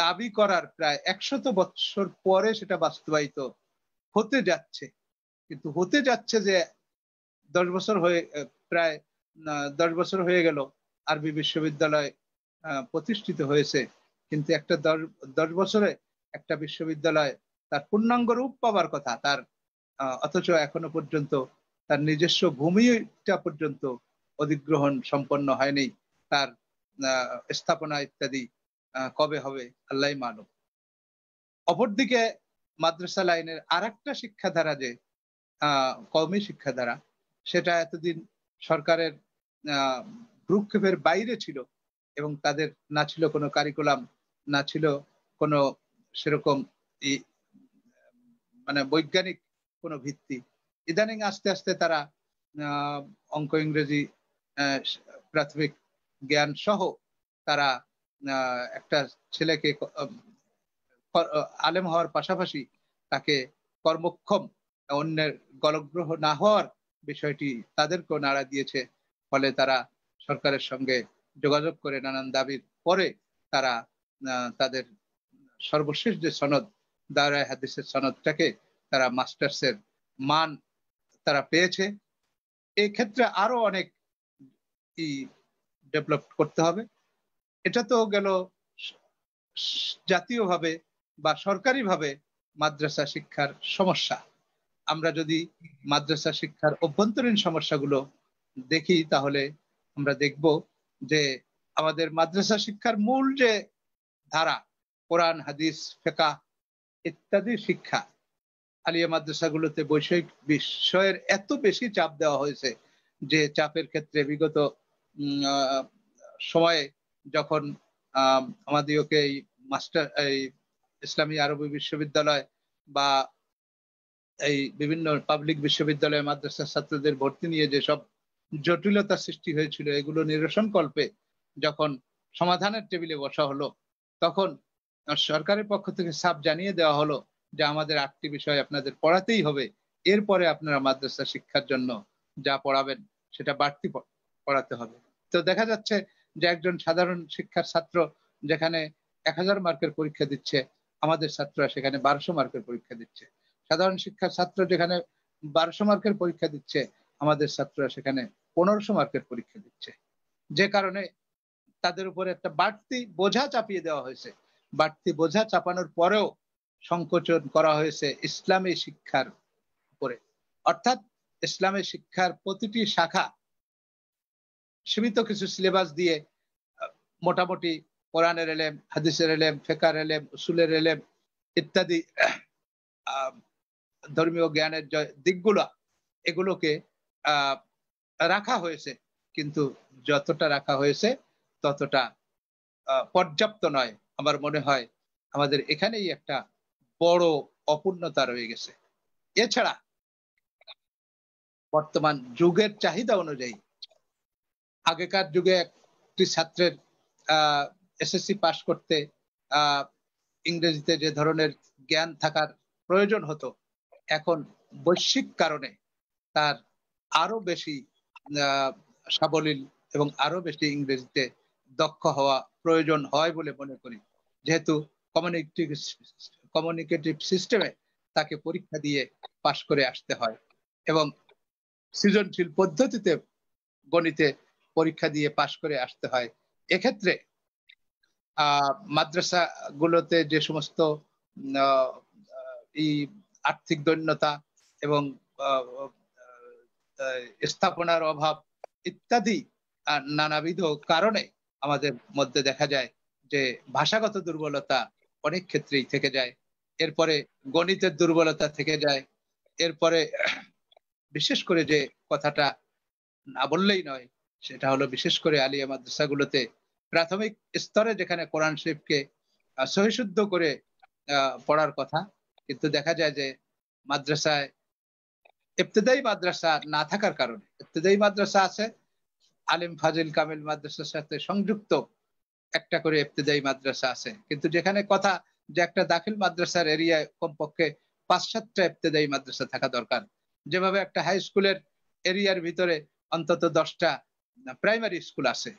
দাবি করার প্রায় একশত বছর পরে সেটা বাস্তবায়িত হতে যাচ্ছে কিন্তু হতে যাচ্ছে যে দশ বছর হয়ে প্রায় দশ বছর হয়ে গেল আরবি বিশ্ববিদ্যালয় প্রতিষ্ঠিত হয়েছে কিন্তু একটা দশ বছরে একটা বিশ্ববিদ্যালয় তার পূর্ণাঙ্গ রূপ পাওয়ার কথা তার অথচ এখনো পর্যন্ত তার নিজস্ব ভূমিটা পর্যন্ত অধিগ্রহণ সম্পন্ন হয়নি তার স্থাপনা ইত্যাদি কবে হবে আল্লাহ মানব অপরদিকে মাদ্রাসা লাইনের আর একটা শিক্ষাধারা যে কমে শিক্ষাধারা সেটা এতদিন সরকারের ভ্রুক্ষেপের বাইরে ছিল এবং তাদের না ছিল কোনো কারিকুলাম না ছিল কোনো সেরকম মানে বৈজ্ঞানিক কোনো ভিত্তি ইদানিং আস্তে আস্তে তারা অঙ্ক ইংরেজি প্রাথমিক জ্ঞান সহ তারা একটা ছেলেকে আলেম হওয়ার পাশাপাশি তাকে কর্মক্ষম অন্যের গলগ্রহ না হওয়ার বিষয়টি তাদেরকেও নাড়া দিয়েছে ফলে তারা সরকারের সঙ্গে যোগাযোগ করে নানান দাবির পরে তারা তাদের সর্বশেষ যে সনদ দারায় হাদিসের সনদটাকে তারা মাস্টার্সের মান তারা পেয়েছে এই ক্ষেত্রে আরো অনেক ডেভেলপ করতে হবে এটা তো গেল জাতীয়ভাবে বা সরকারিভাবে মাদ্রাসা শিক্ষার সমস্যা আমরা যদি মাদ্রাসা শিক্ষার অভ্যন্তরীণ সমস্যাগুলো দেখি তাহলে আমরা দেখব যে আমাদের মাদ্রাসা শিক্ষার মূল যে ধারা কোরআন হাদিস ফেকা ইত্যাদি শিক্ষা আলিয়া মাদ্রাসাগুলোতে বৈষয়িক বিষয়ের এত বেশি চাপ দেওয়া হয়েছে যে চাপের ক্ষেত্রে বিগত সময়ে যখন আমাদেরকে এই মাস্টার এই ইসলামী আরবি বিশ্ববিদ্যালয় বা এই বিভিন্ন পাবলিক বিশ্ববিদ্যালয় মাদ্রাসার ছাত্রদের ভর্তি নিয়ে যেসব জটিলতা সৃষ্টি হয়েছিল এগুলো নিরসন কল্পে যখন সমাধানের টেবিলে বসা হলো তখন সরকারের পক্ষ থেকে সাপ জানিয়ে দেওয়া হলো যে আমাদের আটটি বিষয় আপনাদের পড়াতেই হবে এরপরে আপনারা মাদ্রাসা শিক্ষার জন্য যা পড়াবেন সেটা বাড়তি পড়াতে হবে তো দেখা যাচ্ছে যে একজন সাধারণ শিক্ষার ছাত্র যেখানে এক হাজার মার্কের পরীক্ষা দিচ্ছে আমাদের ছাত্ররা সেখানে বারোশো মার্কের পরীক্ষা দিচ্ছে সাধারণ শিক্ষার ছাত্র যেখানে বারোশো মার্কের পরীক্ষা দিচ্ছে আমাদের ছাত্ররা সেখানে পনেরোশো মার্কের পরীক্ষা দিচ্ছে যে কারণে তাদের উপরে একটা বাড়তি বোঝা চাপিয়ে দেওয়া হয়েছে বাড়তি বোঝা চাপানোর পরেও সংকোচন করা হয়েছে ইসলামী শিক্ষার উপরে অর্থাৎ ইসলামী শিক্ষার প্রতিটি শাখা সীমিত কিছু সিলেবাস দিয়ে মোটামুটি কোরআনের এলেম হাদিসের এলেম ফেকার এলেম উসুলের এলেম ইত্যাদি ধর্মীয় জ্ঞানের দিকগুলো এগুলোকে রাখা হয়েছে কিন্তু যতটা রাখা হয়েছে ততটা পর্যাপ্ত নয় আমার মনে হয় আমাদের এখানেই একটা বড় অপূর্ণতা রয়ে গেছে এছাড়া বর্তমান যুগের চাহিদা অনুযায়ী আগেকার যুগে একটি ছাত্রের এসএসসি পাশ করতে ইংরেজিতে যে ধরনের জ্ঞান থাকার প্রয়োজন হতো এখন বৈশ্বিক কারণে তার আরো বেশি সাবলীল এবং আরো বেশি ইংরেজিতে দক্ষ হওয়া প্রয়োজন হয় বলে মনে করি যেহেতু কমিউনিকেটিভ সিস্টেমে তাকে পরীক্ষা দিয়ে পাশ করে আসতে হয় এবং সৃজনশীল পদ্ধতিতে গণিতে পরীক্ষা দিয়ে পাশ করে আসতে হয় এক্ষেত্রে মাদ্রাসা গুলোতে যে সমস্ত আর্থিক দৈন্যতা এবং স্থাপনার অভাব ইত্যাদি নানাবিধ কারণে আমাদের মধ্যে দেখা যায় যে ভাষাগত দুর্বলতা অনেক ক্ষেত্রেই থেকে যায় এরপরে গণিতের দুর্বলতা থেকে যায় এরপরে বিশেষ করে যে কথাটা না বললেই নয় সেটা হলো বিশেষ করে আলিয়া মাদ্রাসাগুলোতে প্রাথমিক স্তরে যেখানে কোরআন শরীফকে সহিশুদ্ধ করে পড়ার কথা কিন্তু দেখা যায় যে মাদ্রাসায় ইবতদায়ী মাদ্রাসা না থাকার কারণে ইবতদায়ী মাদ্রাসা আছে আলিম ফাজিল কামিল মাদ্রাসার সাথে সংযুক্ত একটা করে ইবতদায়ী মাদ্রাসা আছে কিন্তু যেখানে কথা যে একটা দাখিল মাদ্রাসার এরিয়ায় কমপক্ষে পাঁচ সাতটা ইবতদায়ী মাদ্রাসা থাকা দরকার যেভাবে একটা হাই স্কুলের এরিয়ার ভিতরে অন্তত দশটা প্রাইমারি স্কুল আছে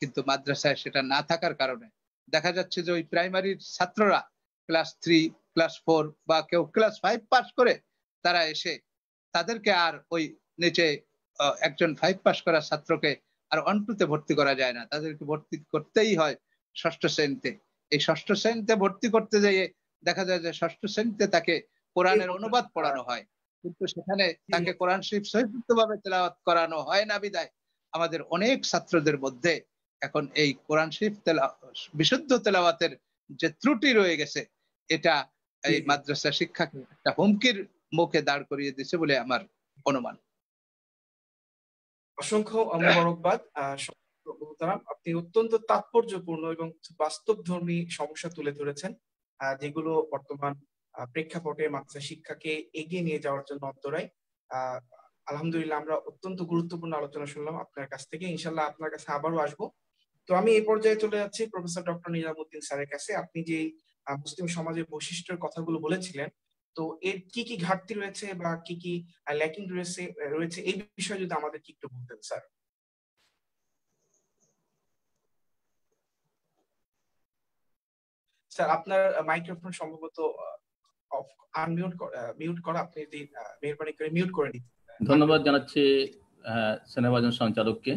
কিন্তু মাদ্রাসায় সেটা না থাকার কারণে দেখা যাচ্ছে যে ওই প্রাইমারির ছাত্ররা ক্লাস থ্রি ক্লাস ফোর বা কেউ ক্লাস ফাইভ পাস করে তারা এসে তাদেরকে আর ওই নিচে একজন ফাইভ পাস করা ছাত্রকে আর অন্টুতে ভর্তি করা যায় না তাদেরকে ভর্তি করতেই হয় ষষ্ঠ শ্রেণীতে এই ষষ্ঠ শ্রেণীতে ভর্তি করতে যেয়ে দেখা যায় যে ষষ্ঠ শ্রেণীতে তাকে কোরআনের অনুবাদ পড়ানো হয় কিন্তু সেখানে তাকে কোরআন শরীফ সহিষ্ণুভাবে তেলাওয়াত করানো হয় না বিদায় আমাদের অনেক ছাত্রদের মধ্যে এখন এই কোরআন শরীফ তেলা বিশুদ্ধ তেলাওয়াতের যে ত্রুটি রয়ে গেছে এটা এই মাদ্রাসা শিক্ষা একটা হুমকির মুখে দাঁড় করিয়ে দিছে বলে আমার অনুমান অসংখ্য মোবারকবাদ আপনি অত্যন্ত তাৎপর্যপূর্ণ এবং বাস্তব ধর্মী সমস্যা তুলে ধরেছেন যেগুলো বর্তমান প্রেক্ষাপটে মাদ্রাসা শিক্ষাকে এগিয়ে নিয়ে যাওয়ার জন্য অন্তরায় আলহামদুলিল্লাহ আমরা অত্যন্ত গুরুত্বপূর্ণ আলোচনা শুনলাম আপনার কাছ থেকে ইনশাল্লাহ আপনার কাছে আবারও আসবো তো আমি এই পর্যায়ে চলে যাচ্ছি প্রফেসর ডক্টর নিজামুদ্দিন স্যারের কাছে আপনি যে মুসলিম সমাজের বৈশিষ্ট্যের কথাগুলো বলেছিলেন তো এর কি কি ঘাটতি রয়েছে বা কি কি ল্যাকিং রয়েছে রয়েছে এই বিষয়ে যদি আমাদের কি একটু বলতেন স্যার স্যার আপনার মাইক্রোফোন সম্ভবত অফ আনমিউট মিউট করা আপনি যদি মেহরবানি করে মিউট করে দিতেন ধন্যবাদ জানাচ্ছি সেনাবাজন সঞ্চালককে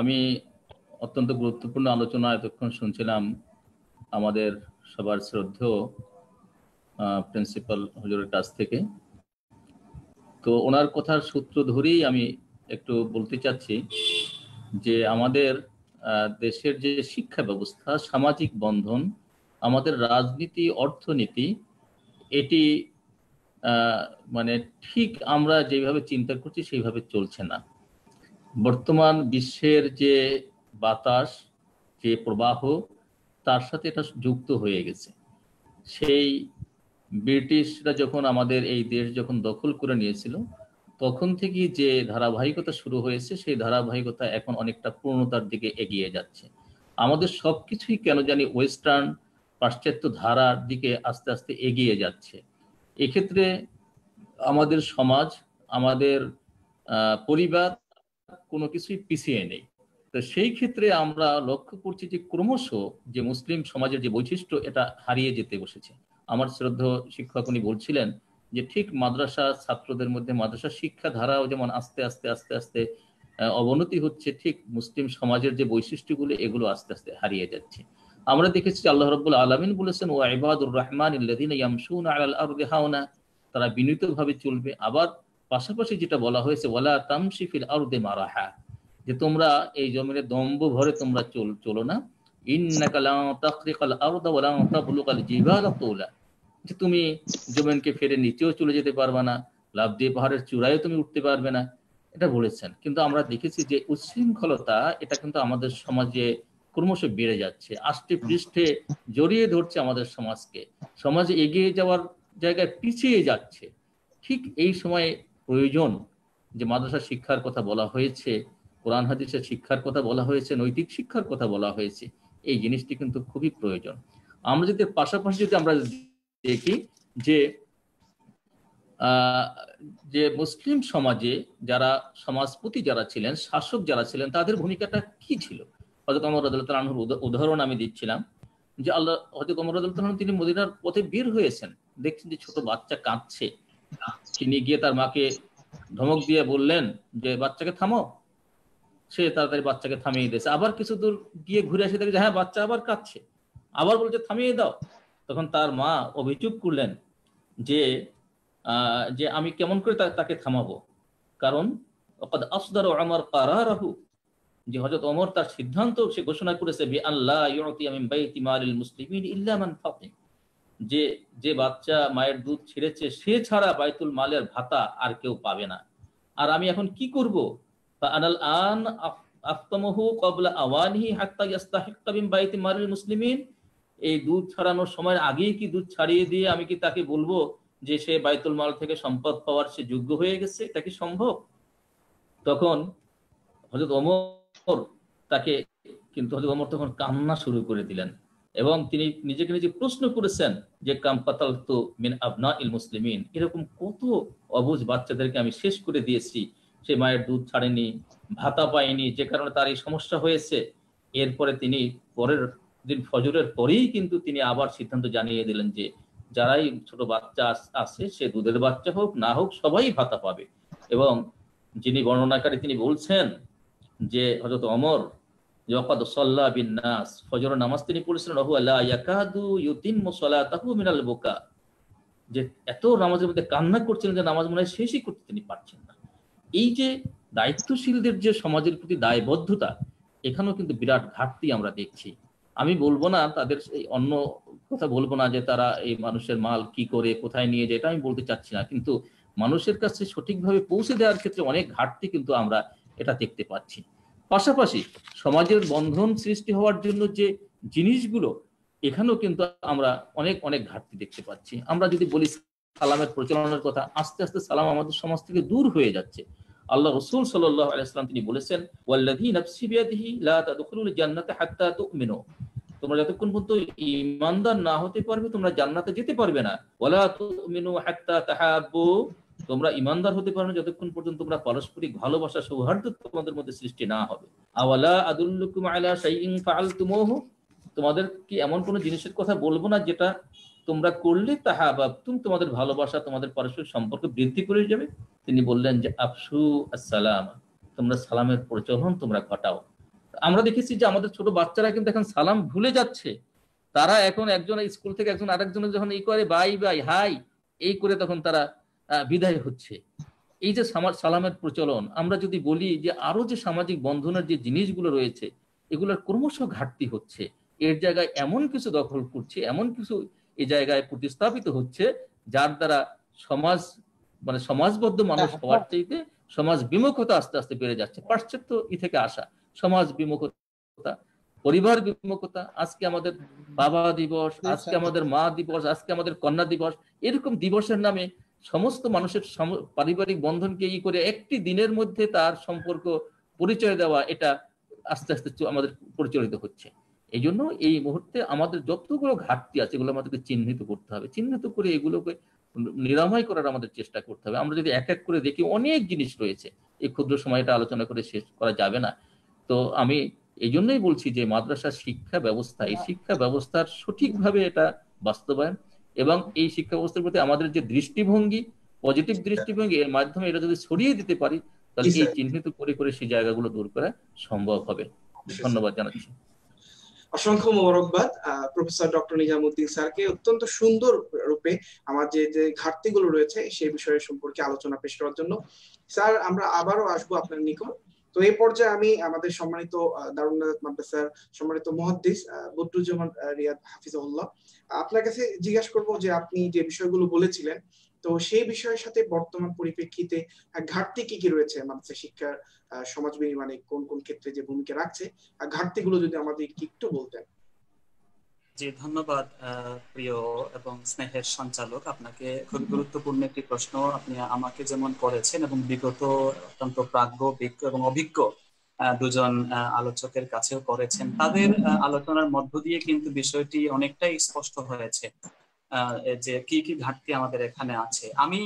আমি অত্যন্ত গুরুত্বপূর্ণ আলোচনা এতক্ষণ শুনছিলাম আমাদের সবার শ্রদ্ধেয় প্রিন্সিপাল হুজুরের কাছ থেকে তো ওনার কথার সূত্র ধরেই আমি একটু বলতে চাচ্ছি যে আমাদের দেশের যে শিক্ষা ব্যবস্থা সামাজিক বন্ধন আমাদের রাজনীতি অর্থনীতি এটি মানে ঠিক আমরা যেভাবে চিন্তা করছি সেইভাবে চলছে না বর্তমান বিশ্বের যে বাতাস যে প্রবাহ তার সাথে এটা যুক্ত হয়ে গেছে সেই ব্রিটিশরা যখন আমাদের এই দেশ যখন দখল করে নিয়েছিল তখন থেকে যে ধারাবাহিকতা শুরু হয়েছে সেই ধারাবাহিকতা এখন অনেকটা পূর্ণতার দিকে এগিয়ে যাচ্ছে আমাদের সব কিছুই কেন জানি ওয়েস্টার্ন পাশ্চাত্য ধারার দিকে আস্তে আস্তে এগিয়ে যাচ্ছে এক্ষেত্রে আমাদের সমাজ আমাদের পরিবার কোনো কিছুই পিছিয়ে নেই তো সেই ক্ষেত্রে আমরা লক্ষ্য করছি যে ক্রমশ যে মুসলিম সমাজের যে বৈশিষ্ট্য এটা হারিয়ে যেতে বসেছে আমার শ্রদ্ধ শিক্ষক উনি বলছিলেন যে ঠিক মাদ্রাসা ছাত্রদের মধ্যে মাদ্রাসা শিক্ষা ধারাও যেমন আস্তে আস্তে আস্তে আস্তে অবনতি হচ্ছে ঠিক মুসলিম সমাজের যে বৈশিষ্ট্যগুলো এগুলো আস্তে আস্তে হারিয়ে যাচ্ছে আমরা দেখেছি আল্লাহ রব্বুল আলমিন বলেছেন ও ইবাদুর রহমান ইয়ামসুন আল আরদি হাওনা তারা বিনীতভাবে চলবে আবার পাশাপাশি যেটা বলা হয়েছে ওয়ালা তামসিফিল আরদে মারাহা যে তোমরা এই জমিনে দম্ভ ভরে তোমরা চল চলো না যে তুমি জমিনকে ফেরে নিচেও চলে যেতে পারবে না লাভ দিয়ে পাহাড়ের চূড়ায়ও তুমি উঠতে পারবে না এটা বলেছেন কিন্তু আমরা দেখেছি যে উচ্ছৃঙ্খলতা এটা কিন্তু আমাদের সমাজে ক্রমশ বেড়ে যাচ্ছে আষ্টে পৃষ্ঠে জড়িয়ে ধরছে আমাদের সমাজকে সমাজে এগিয়ে যাওয়ার জায়গায় পিছিয়ে যাচ্ছে ঠিক এই সময়ে প্রয়োজন যে মাদ্রাসা শিক্ষার কথা বলা হয়েছে কোরআন হাদিসের শিক্ষার কথা বলা হয়েছে নৈতিক শিক্ষার কথা বলা হয়েছে এই জিনিসটি কিন্তু খুবই প্রয়োজন আমরা যদি পাশাপাশি যদি আমরা দেখি যে যে মুসলিম সমাজে যারা সমাজপতি যারা ছিলেন শাসক যারা ছিলেন তাদের ভূমিকাটা কি ছিল হজরত অমর রদুল্লাহ আনহুর উদাহরণ আমি দিচ্ছিলাম যে আল্লাহ হজরত অমর রদুল্লাহ তিনি মদিনার পথে বীর হয়েছেন দেখছেন যে ছোট বাচ্চা কাঁদছে তিনি গিয়ে তার মাকে ধমক দিয়ে বললেন যে বাচ্চাকে থামো সে তাড়াতাড়ি বাচ্চাকে থামিয়ে দিয়েছে আবার কিছু দূর গিয়ে ঘুরে আসে দেখে হ্যাঁ বাচ্চা আবার কাঁদছে আবার বলছে থামিয়ে দাও তখন তার মা অভিযোগ করলেন যে যে আমি কেমন করে তাকে থামাবো কারণ অকদ আফদার আমার কারাহু যে হজরত ওমর তার সিদ্ধান্ত সে ঘোষণা করেছে বি আল্লাহ ইউরতি মুসলিম বাইতি ফাতিম যে যে বাচ্চা মায়ের দুধ ছেড়েছে সে ছাড়া বাইতুল মালের ভাতা আর কেউ পাবে না আর আমি এখন কি করব আনাল আন কবলা আওয়ানহি বাইতি মালিল মুসলিমিন এই দুধ ছাড়ানোর সময় আগেই কি দুধ ছাড়িয়ে দিয়ে আমি কি তাকে বলবো যে সে বাইতুল মাল থেকে সম্পদ পাওয়ার সে যোগ্য হয়ে গেছে এটা কি সম্ভব তখন হজরত ওমর তাকে কিন্তু হজরত ওমর তখন কান্না শুরু করে দিলেন এবং তিনি নিজেকে নিজে প্রশ্ন করেছেন যে কাম পাতাল তো মিন আবনা ইল মুসলিমিন এরকম কত অবুজ বাচ্চাদেরকে আমি শেষ করে দিয়েছি সে মায়ের দুধ ছাড়েনি ভাতা পায়নি যে কারণে তার এই সমস্যা হয়েছে এরপরে তিনি পরের দিন ফজরের পরেই কিন্তু তিনি আবার সিদ্ধান্ত জানিয়ে দিলেন যে যারাই ছোট বাচ্চা আছে সে দুধের বাচ্চা হোক না হোক সবাই ভাতা পাবে এবং যিনি বর্ণনাকারী তিনি বলছেন যে হজরত অমর ইয়াকাদ সাল্লা বিন নাস ফজর নামাজ তিনি পড়েছিলেন রহু আল্লাহ ইয়াকাদু ইউতিম্মু সালাতাহু মিনাল বুকা যে এত নামাজের মধ্যে কান্না করছিলেন যে নামাজ মনে হয় শেষই করতে তিনি পারছেন না এই যে দায়িত্বশীলদের যে সমাজের প্রতি দায়বদ্ধতা এখানেও কিন্তু বিরাট ঘাটতি আমরা দেখছি আমি বলবো না তাদের অন্য কথা বলবো না যে তারা এই মানুষের মাল কি করে কোথায় নিয়ে যায় এটা আমি বলতে চাচ্ছি না কিন্তু মানুষের কাছে সঠিকভাবে পৌঁছে দেওয়ার ক্ষেত্রে অনেক ঘাটতি কিন্তু আমরা এটা দেখতে পাচ্ছি পাশাপাশি সমাজের বন্ধন সৃষ্টি হওয়ার জন্য যে জিনিসগুলো এখানেও কিন্তু আমরা অনেক অনেক ঘাটতি দেখতে পাচ্ছি আমরা যদি বলি সালামের প্রচলনের কথা আস্তে আস্তে সালাম আমাদের সমাজ থেকে দূর হয়ে যাচ্ছে আল্লাহ রসুল সাল্লাহ তিনি বলেছেন জান্নাতে তোমরা যতক্ষণ পর্যন্ত ইমানদার না হতে পারবে তোমরা জান্নাতে যেতে পারবে না তোমরা ইমানদার হতে পারো না যতক্ষণ পর্যন্ত তোমরা পারস্পরিক ভালোবাসা সৌহার্দ তোমাদের মধ্যে সৃষ্টি না হবে আওয়ালা আদুল্লুকুম আলা শাইইন ফাআলতুমুহু তোমাদের কি এমন কোনো জিনিসের কথা বলবো না যেটা তোমরা করলে তাহা বা তুমি তোমাদের ভালোবাসা তোমাদের পারস্পরিক সম্পর্ক বৃদ্ধি করে যাবে তিনি বললেন যে আফসু আসসালাম তোমরা সালামের প্রচলন তোমরা ঘটাও আমরা দেখেছি যে আমাদের ছোট বাচ্চারা কিন্তু এখন সালাম ভুলে যাচ্ছে তারা এখন একজন স্কুল থেকে একজন আরেকজনের যখন এই করে বাই বাই হাই এই করে তখন তারা বিদায় হচ্ছে এই যে সালামের প্রচলন আমরা যদি বলি যে আরো যে সামাজিক বন্ধনের যে জিনিসগুলো রয়েছে এগুলোর ক্রমশ ঘাটতি হচ্ছে এর জায়গায় এমন কিছু দখল করছে এমন কিছু এ জায়গায় প্রতিস্থাপিত হচ্ছে যার দ্বারা সমাজ মানে সমাজবদ্ধ মানুষ হওয়ার চাইতে সমাজ বিমুখতা আস্তে আস্তে বেড়ে যাচ্ছে পাশ্চাত্য ই থেকে আসা সমাজ বিমুখতা পরিবার বিমুখতা আজকে আমাদের বাবা দিবস আজকে আমাদের মা দিবস আজকে আমাদের কন্যা দিবস এরকম দিবসের নামে সমস্ত মানুষের পারিবারিক বন্ধনকে ই করে একটি দিনের মধ্যে তার সম্পর্ক পরিচয় দেওয়া এটা আস্তে আস্তে আমাদের পরিচালিত হচ্ছে এই জন্য এই মুহূর্তে আমাদের যতগুলো ঘাটতি আছে এগুলো আমাদেরকে চিহ্নিত করতে হবে চিহ্নিত করে এগুলোকে নিরাময় করার আমাদের চেষ্টা করতে হবে আমরা যদি এক এক করে দেখি অনেক জিনিস রয়েছে এই ক্ষুদ্র সময়টা আলোচনা করে শেষ করা যাবে না তো আমি এই জন্যই বলছি যে মাদ্রাসা শিক্ষা ব্যবস্থা এই শিক্ষা ব্যবস্থার সঠিকভাবে এটা বাস্তবায়ন এবং এই শিক্ষা ব্যবস্থার প্রতি আমাদের যে দৃষ্টিভঙ্গি পজিটিভ দৃষ্টিভঙ্গি এর মাধ্যমে এটা যদি ছড়িয়ে দিতে পারি তাহলে এই চিহ্নিত করে করে সেই জায়গাগুলো দূর করা সম্ভব হবে ধন্যবাদ জানাচ্ছি অসংখ্য মোবারকবাদ প্রফেসর ডক্টর নিজামুদ্দিন স্যারকে অত্যন্ত সুন্দর রূপে আমার যে যে ঘাটতিগুলো রয়েছে সেই বিষয়ে সম্পর্কে আলোচনা পেশ করার জন্য স্যার আমরা আবারও আসবো আপনার নিকট তো এই পর্যায়ে আমি আমাদের সম্মানিত দারুণনাথ মাদ্রাসার সম্মানিত মহাদ্দিস বদরুজ্জামান রিয়াদ হাফিজাউল্লাহ আপনার কাছে জিজ্ঞাসা করব যে আপনি যে বিষয়গুলো বলেছিলেন তো সেই বিষয়ের সাথে বর্তমান পরিপ্রেক্ষিতে হ্যাঁ, ঘাটতি কি কি রয়েছে মানুষের শিক্ষার সমাজ বিনিময়ে কোন কোন ক্ষেত্রে যে ভূমিকা রাখছে ঘাটতিগুলো যদি আমাদের একটু বলতেন জি ধন্যবাদ প্রিয় এবং স্নেহের সঞ্চালক আপনাকে খুব গুরুত্বপূর্ণ একটি প্রশ্ন আপনি আমাকে যেমন করেছেন এবং বিগত অত্যন্ত প্রাজ্ঞ বিজ্ঞ এবং অভিজ্ঞ দুজন আলোচকের কাছেও করেছেন তাদের আলোচনার মধ্য দিয়ে কিন্তু বিষয়টি অনেকটাই স্পষ্ট হয়েছে যে কি কি ঘাটতি আমাদের এখানে আছে আমি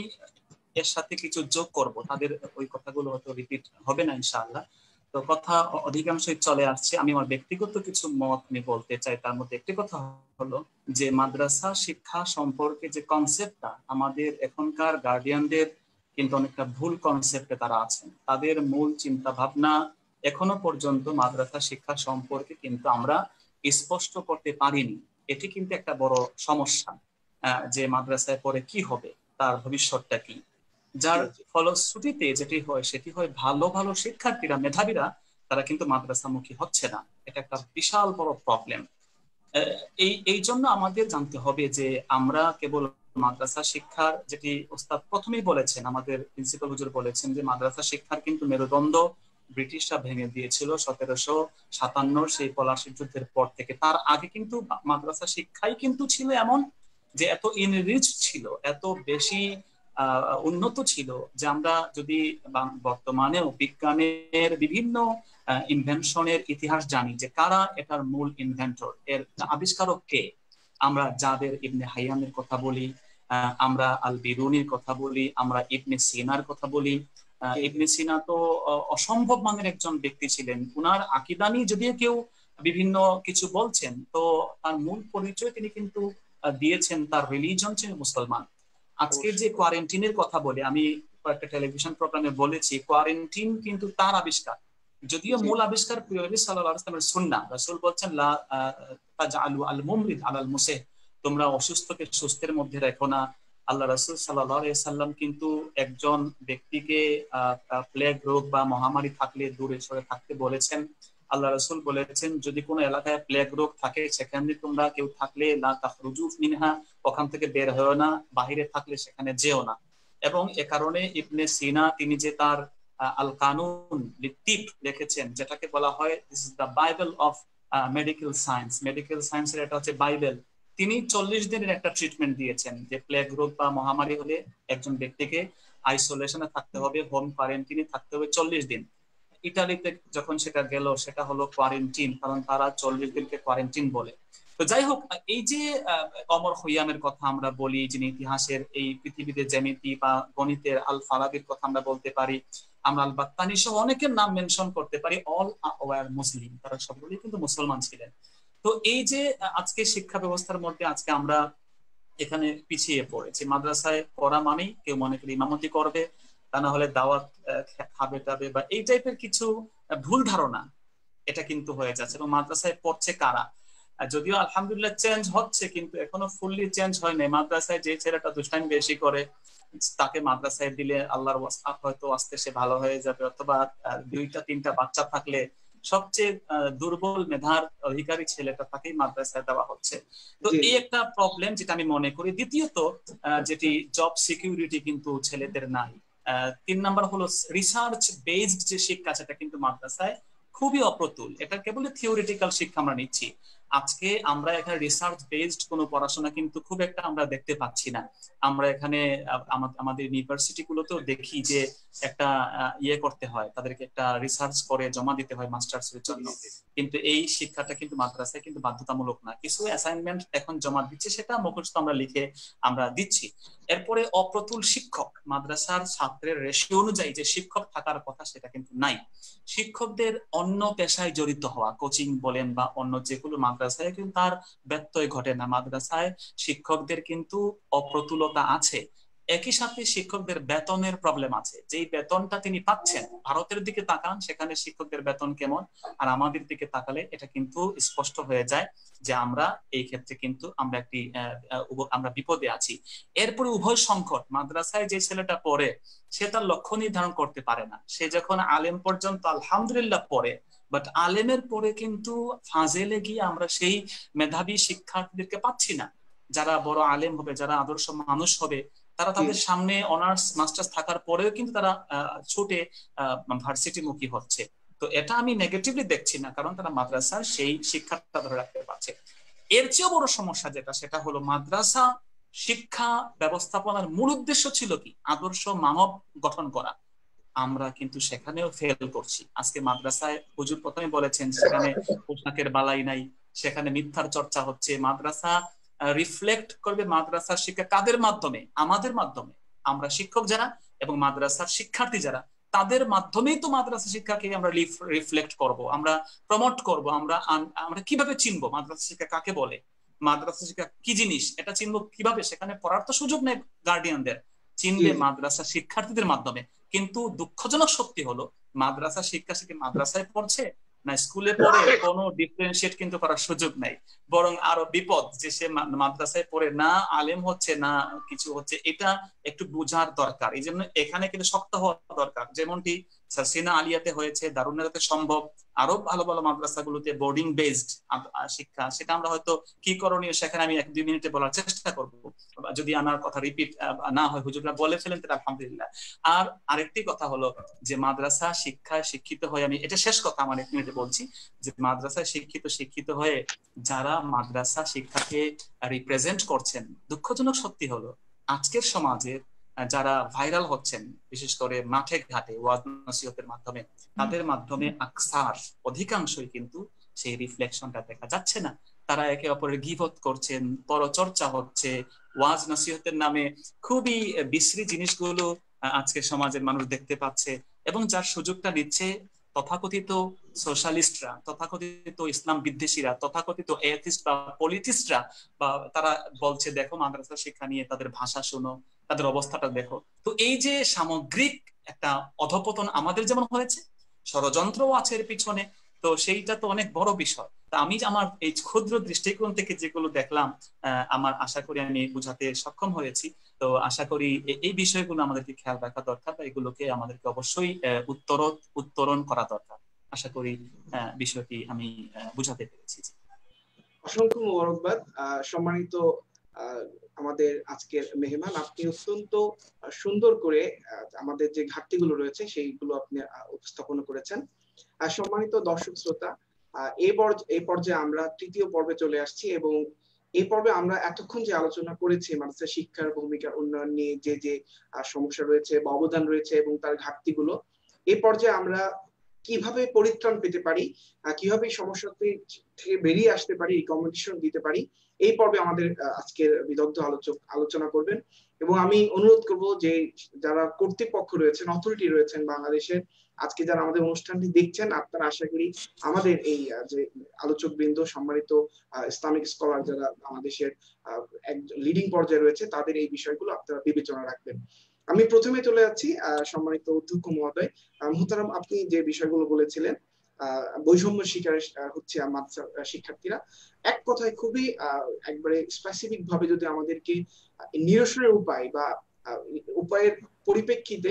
এর সাথে কিছু যোগ করব তাদের ওই কথাগুলো হয়তো রিপিট হবে না ইনশাআল্লাহ তো কথা অধিকাংশই চলে আসছে আমি আমার ব্যক্তিগত কিছু মত নিয়ে বলতে চাই তার মধ্যে একটি কথা হলো যে মাদ্রাসা শিক্ষা সম্পর্কে যে কনসেপ্টটা আমাদের এখনকার গার্ডিয়ানদের কিন্তু অনেকটা ভুল কনসেপ্টে তারা আছেন তাদের মূল চিন্তা ভাবনা এখনো পর্যন্ত মাদ্রাসা শিক্ষা সম্পর্কে কিন্তু আমরা স্পষ্ট করতে পারিনি এটি কিন্তু একটা বড় সমস্যা যে মাদ্রাসায় পরে কি হবে তার ভবিষ্যৎটা কি যার ফলশ্রুতিতে যেটি হয় সেটি হয় ভালো ভালো শিক্ষার্থীরা মেধাবীরা তারা কিন্তু মাদ্রাসামুখী হচ্ছে না এটা একটা বিশাল বড় প্রবলেম এই এই জন্য আমাদের জানতে হবে যে আমরা কেবল মাদ্রাসা শিক্ষার যেটি ওস্তাদ প্রথমেই বলেছেন আমাদের প্রিন্সিপাল হুজুর বলেছেন যে মাদ্রাসা শিক্ষার কিন্তু মেরুদণ্ড ব্রিটিশরা ভেঙে দিয়েছিল সতেরোশো সাতান্ন সেই পলাশির যুদ্ধের পর থেকে তার আগে কিন্তু মাদ্রাসা শিক্ষাই কিন্তু ছিল এমন যে এত ইনরিচ ছিল এত বেশি উন্নত ছিল যে আমরা যদি বর্তমানেও বিজ্ঞানের বিভিন্ন ইনভেনশনের ইতিহাস জানি যে কারা এটার মূল ইনভেন্টর এর আবিষ্কারক কে আমরা যাদের ইবনে হাইয়ানের কথা বলি আমরা আল বিরুনির কথা বলি আমরা ইবনে সিনার কথা বলি ইবনে সিনা তো অসম্ভব মানের একজন ব্যক্তি ছিলেন উনার আকিদানি যদি কেউ বিভিন্ন কিছু বলছেন তো তার মূল পরিচয় তিনি কিন্তু দিয়েছেন তার রিলিজন ছিল মুসলমান আজকের যে কোয়ারেন্টিনের কথা বলে আমি কয়েকটা টেলিভিশন প্রোগ্রামে বলেছি কোয়ারেন্টিন কিন্তু তার আবিষ্কার যদিও মূল আবিষ্কার প্রিয় নবী সাল্লাল্লাহু আলাইহি ওয়াসাল্লামের সুন্নাহ বলছেন লা তাজআলু আল মুমরিদ আলাল মুসে তোমরা অসুস্থকে সুস্থের মধ্যে রেখো না আল্লাহ রসুল সাল্লাল্লাহু সাল্লাম কিন্তু একজন ব্যক্তিকে প্লেগ রোগ বা মহামারী থাকলে দূরে সরে থাকতে বলেছেন আল্লাহ রসুল বলেছেন যদি কোনো এলাকায় প্লেগ রোগ থাকে সেখানে তোমরা কেউ থাকলে না তা রুজুফ মিনহা ওখান থেকে বের হয়েও না বাহিরে থাকলে সেখানে যেও না এবং এ কারণে ইবনে সিনা তিনি যে তার আল কানুন টিপ লিখেছেন যেটাকে বলা হয় this is the Bible of medical science medical সায়েন্সের এটা হচ্ছে বাইবেল তিনি চল্লিশ দিনের একটা ট্রিটমেন্ট দিয়েছেন যে প্লেগ রোগ বা মহামারী হলে একজন ব্যক্তিকে আইসোলেশনে থাকতে হবে হোম কোয়ারেন্টিনে থাকতে হবে চল্লিশ দিন ইটালিতে যখন সেটা গেল সেটা হলো কোয়ারেন্টিন কারণ তারা চল্লিশ দিনকে কোয়ারেন্টিন বলে তো যাই হোক এই যে অমর হইয়ামের কথা আমরা বলি যিনি ইতিহাসের এই পৃথিবীতে জ্যামিতি বা গণিতের আল ফারাবির কথা আমরা বলতে পারি আমরা আল বাত্তানি সহ অনেকের নাম মেনশন করতে পারি অল ওয়ার মুসলিম তারা সবগুলি কিন্তু মুসলমান ছিলেন তো এই যে আজকে শিক্ষা ব্যবস্থার মধ্যে আজকে আমরা এখানে পিছিয়ে পড়েছি মাদ্রাসায় পড়া মানেই কেউ মনে করি ইমামতি করবে তা না হলে দাওয়াত খাবে টাবে বা এই টাইপের কিছু ভুল ধারণা এটা কিন্তু হয়ে যাচ্ছে এবং মাদ্রাসায় পড়ছে কারা যদিও আলহামদুলিল্লাহ চেঞ্জ হচ্ছে কিন্তু এখনো ফুললি চেঞ্জ হয় নাই মাদ্রাসায় যে ছেলেটা দুষ্টাইম বেশি করে তাকে মাদ্রাসায় দিলে আল্লাহর হয়তো আস্তে সে ভালো হয়ে যাবে অথবা দুইটা তিনটা বাচ্চা থাকলে সবচেয়ে দুর্বল মেধার অধিকারী ছেলেটা তাকেই মাদ্রাসায় দেওয়া হচ্ছে তো এই একটা প্রবলেম যেটা আমি মনে করি দ্বিতীয়ত যেটি জব সিকিউরিটি কিন্তু ছেলেদের নাই তিন নাম্বার হলো রিসার্চ বেসড যে শিক্ষা সেটা কিন্তু মাদ্রাসায় খুবই অপ্রতুল এটা কেবল থিওরিটিক্যাল শিক্ষা আমরা নিচ্ছি আজকে আমরা এখানে রিসার্চ বেসড কোনো পড়াশোনা কিন্তু খুব একটা আমরা দেখতে পাচ্ছি না আমরা এখানে আমাদের ইউনিভার্সিটি গুলোতেও দেখি যে একটা ইয়ে করতে হয় তাদেরকে একটা রিসার্চ করে জমা দিতে হয় মাস্টার্স এর জন্য কিন্তু এই শিক্ষাটা কিন্তু মাদ্রাসায় কিন্তু বাধ্যতামূলক না কিছু অ্যাসাইনমেন্ট এখন জমা দিচ্ছে সেটা মুখস্থ আমরা লিখে আমরা দিচ্ছি এরপরে অপ্রতুল শিক্ষক মাদ্রাসার ছাত্রের রেশিও অনুযায়ী যে শিক্ষক থাকার কথা সেটা কিন্তু নাই শিক্ষকদের অন্য পেশায় জড়িত হওয়া কোচিং বলেন বা অন্য যেগুলো মাদ্রাসায় কিন্তু তার ব্যত্যয় ঘটে না মাদ্রাসায় শিক্ষকদের কিন্তু অপ্রতুলতা আছে একই সাথে শিক্ষকদের বেতনের প্রবলেম আছে যেই বেতনটা তিনি পাচ্ছেন ভারতের দিকে তাকান সেখানে শিক্ষকদের বেতন কেমন আর আমাদের দিকে তাকালে এটা কিন্তু স্পষ্ট হয়ে যায় যে আমরা এই ক্ষেত্রে কিন্তু আমরা একটি আমরা বিপদে আছি এরপরে উভয় সংকট মাদ্রাসায় যে ছেলেটা পড়ে সে তার লক্ষ্য নির্ধারণ করতে পারে না সে যখন আলেম পর্যন্ত আলহামদুলিল্লাহ পড়ে বাট আলেমের পরে কিন্তু ফাজেলে গিয়ে আমরা সেই মেধাবী শিক্ষার্থীদেরকে পাচ্ছি না যারা বড় আলেম হবে যারা আদর্শ মানুষ হবে তারা তাদের সামনে অনার্স মাস্টার্স থাকার পরেও কিন্তু তারা ছুটে ভার্সিটিমুখী হচ্ছে তো এটা আমি নেগেটিভলি দেখছি না কারণ তারা মাদ্রাসার সেই শিক্ষাটা ধরে রাখতে পারছে এর চেয়েও বড় সমস্যা যেটা সেটা হলো মাদ্রাসা শিক্ষা ব্যবস্থাপনার মূল উদ্দেশ্য ছিল কি আদর্শ মানব গঠন করা আমরা কিন্তু সেখানেও ফেল করছি আজকে মাদ্রাসায় হুজুর প্রথমে বলেছেন সেখানে পোশাকের বালাই নাই সেখানে মিথ্যার চর্চা হচ্ছে মাদ্রাসা রিফ্লেক্ট করবে মাদ্রাসার শিক্ষা কাদের মাধ্যমে আমাদের মাধ্যমে আমরা শিক্ষক যারা এবং মাদ্রাসার শিক্ষার্থী যারা তাদের মাধ্যমেই তো মাদ্রাসা শিক্ষাকে আমরা রিফ্লেক্ট করব আমরা প্রমোট করব আমরা আমরা কিভাবে চিনবো মাদ্রাসা শিক্ষা কাকে বলে মাদ্রাসা শিক্ষা কি জিনিস এটা চিনবো কিভাবে সেখানে পড়ার তো সুযোগ নেই গার্ডিয়ানদের চিনবে মাদ্রাসা শিক্ষার্থীদের মাধ্যমে কিন্তু দুঃখজনক সত্যি হলো মাদ্রাসা শিক্ষা সে মাদ্রাসায় পড়ছে না স্কুলে পড়ে কোনো ডিফারেন্সিয়েট কিন্তু করার সুযোগ নাই বরং আরো বিপদ যে সে মাদ্রাসায় পড়ে না আলেম হচ্ছে না কিছু হচ্ছে এটা একটু বোঝার দরকার এই জন্য এখানে কিন্তু শক্ত হওয়া দরকার যেমনটি স্যার সিনা আলিয়াতে হয়েছে দারুনাতে সম্ভব আরো ভালো ভালো মাদ্রাসাগুলোতে বোর্ডিং বেসড শিক্ষা সেটা আমরা হয়তো কি করণীয় সেখানে আমি এক দুই মিনিটে বলার চেষ্টা করব যদি আমার কথা রিপিট না হয় হুজুরা বলে ফেলেন তাহলে আলহামদুলিল্লাহ আর আরেকটি কথা হলো যে মাদ্রাসা শিক্ষায় শিক্ষিত হয়ে আমি এটা শেষ কথা আমার এক মিনিটে বলছি যে মাদ্রাসায় শিক্ষিত শিক্ষিত হয়ে যারা মাদ্রাসা শিক্ষাকে রিপ্রেজেন্ট করছেন দুঃখজনক সত্যি হলো আজকের সমাজে যারা ভাইরাল হচ্ছেন বিশেষ করে মাঠে ঘাটে ওয়াজ নসিহতের মাধ্যমে তাদের মাধ্যমে আকসার অধিকাংশই কিন্তু সেই রিফ্লেকশনটা দেখা যাচ্ছে না তারা একে অপরের গিভত করছেন পরচর্চা হচ্ছে ওয়াজ নসিহতের নামে খুবই বিশ্রী জিনিসগুলো আজকে সমাজের মানুষ দেখতে পাচ্ছে এবং যার সুযোগটা নিচ্ছে তথাকথিত সোশ্যালিস্টরা তথাকথিত ইসলাম বিদ্বেষীরা তথাকথিত এথিস্ট বা পলিটিস্টরা বা তারা বলছে দেখো মাদ্রাসা শিক্ষা নিয়ে তাদের ভাষা শোনো তাদের অবস্থাটা দেখো তো এই যে সামগ্রিক একটা অধপতন আমাদের যেমন হয়েছে ষড়যন্ত্রও আছে এর পিছনে তো সেইটা তো অনেক বড় বিষয় তা আমি আমার এই ক্ষুদ্র দৃষ্টিকোণ থেকে যেগুলো দেখলাম আমার আশা করি আমি বুঝাতে সক্ষম হয়েছি তো আশা করি এই বিষয়গুলো আমাদেরকে খেয়াল রাখা দরকার বা এগুলোকে আমাদেরকে অবশ্যই উত্তর উত্তরণ করা দরকার আশা করি বিষয়টি আমি বুঝাতে পেরেছি অসংখ্য মোবারকবাদ সম্মানিত আমাদের আজকের মেহমান আপনি অত্যন্ত সুন্দর করে আমাদের যে ঘাটতিগুলো রয়েছে সেইগুলো আপনি উপস্থাপন করেছেন সম্মানিত দর্শক শ্রোতা এই পর্যায়ে আমরা তৃতীয় পর্বে চলে আসছি এবং এই পর্বে আমরা এতক্ষণ যে আলোচনা করেছি মানুষের শিক্ষার ভূমিকা উন্নয়ন নিয়ে যে যে সমস্যা রয়েছে বা অবদান রয়েছে এবং তার ঘাটতিগুলো এই পর্যায়ে আমরা কিভাবে পরিত্রাণ পেতে পারি কিভাবে সমস্যা থেকে বেরিয়ে আসতে পারি রিকমেন্ডেশন দিতে পারি এই পর্বে আমাদের আজকের বিদগ্ধ আলোচক আলোচনা করবেন এবং আমি অনুরোধ করব যে যারা কর্তৃপক্ষ রয়েছেন অথরিটি রয়েছেন বাংলাদেশের আজকে যারা আমাদের অনুষ্ঠানটি দেখছেন আপনারা আশা করি আমাদের এই যে আলোচক বৃন্দ সম্মানিত ইসলামিক স্কলার যারা বাংলাদেশের লিডিং পর্যায়ে রয়েছে তাদের এই বিষয়গুলো আপনারা বিবেচনা রাখবেন আমি প্রথমে চলে যাচ্ছি সম্মানিত অধ্যক্ষ মহোদয় মোহতারাম আপনি যে বিষয়গুলো বলেছিলেন বৈষম্য শিকার হচ্ছে শিক্ষার্থীরা এক কথায় খুবই একবারে স্পেসিফিক ভাবে যদি আমাদেরকে নিরসনের উপায় বা উপায়ের পরিপ্রেক্ষিতে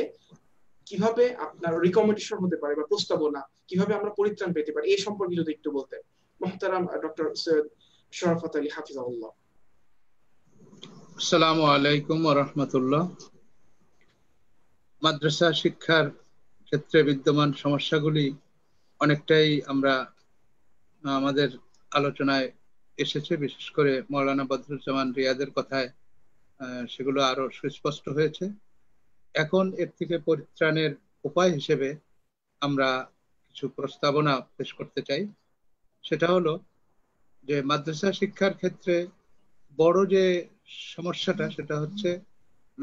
কিভাবে আপনার রিকমেন্ডেশন হতে পারে বা প্রস্তাবনা কিভাবে আমরা পরিত্রাণ পেতে পারি এই সম্পর্কে যদি একটু বলতেন মহতারাম ডক্টর সৈয়দ শরাফত আলী হাফিজাউল্লাহ আলাইকুম মাদ্রাসা শিক্ষার ক্ষেত্রে বিদ্যমান সমস্যাগুলি অনেকটাই আমরা আমাদের আলোচনায় এসেছে বিশেষ করে মৌলানা বদরুজ্জামান রিয়াদের কথায় সেগুলো আরো সুস্পষ্ট হয়েছে এখন এর থেকে পরিত্রাণের উপায় হিসেবে আমরা কিছু প্রস্তাবনা পেশ করতে চাই সেটা হলো যে মাদ্রাসা শিক্ষার ক্ষেত্রে বড় যে সমস্যাটা সেটা হচ্ছে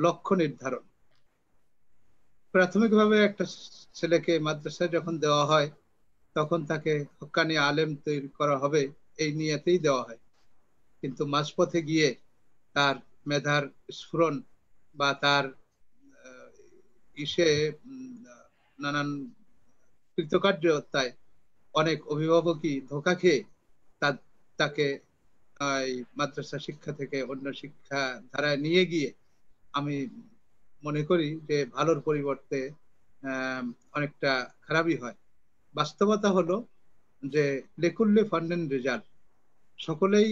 লক্ষ্য নির্ধারণ প্রাথমিকভাবে একটা ছেলেকে মাদ্রাসায় যখন দেওয়া হয় তখন তাকে হকানি আলেম তৈরি করা হবে এই নিয়েতেই দেওয়া হয় কিন্তু মাঝপথে গিয়ে তার মেধার স্ফুরণ বা তার ইসে নানান কৃতকার্যতায় অনেক অভিভাবকই ধোকা খেয়ে তাকে মাদ্রাসা শিক্ষা থেকে অন্য শিক্ষা ধারায় নিয়ে গিয়ে আমি মনে করি যে ভালোর পরিবর্তে অনেকটা খারাপই হয় বাস্তবতা হলো যে লেকুল্লে ফান্ডেন রেজাল্ট সকলেই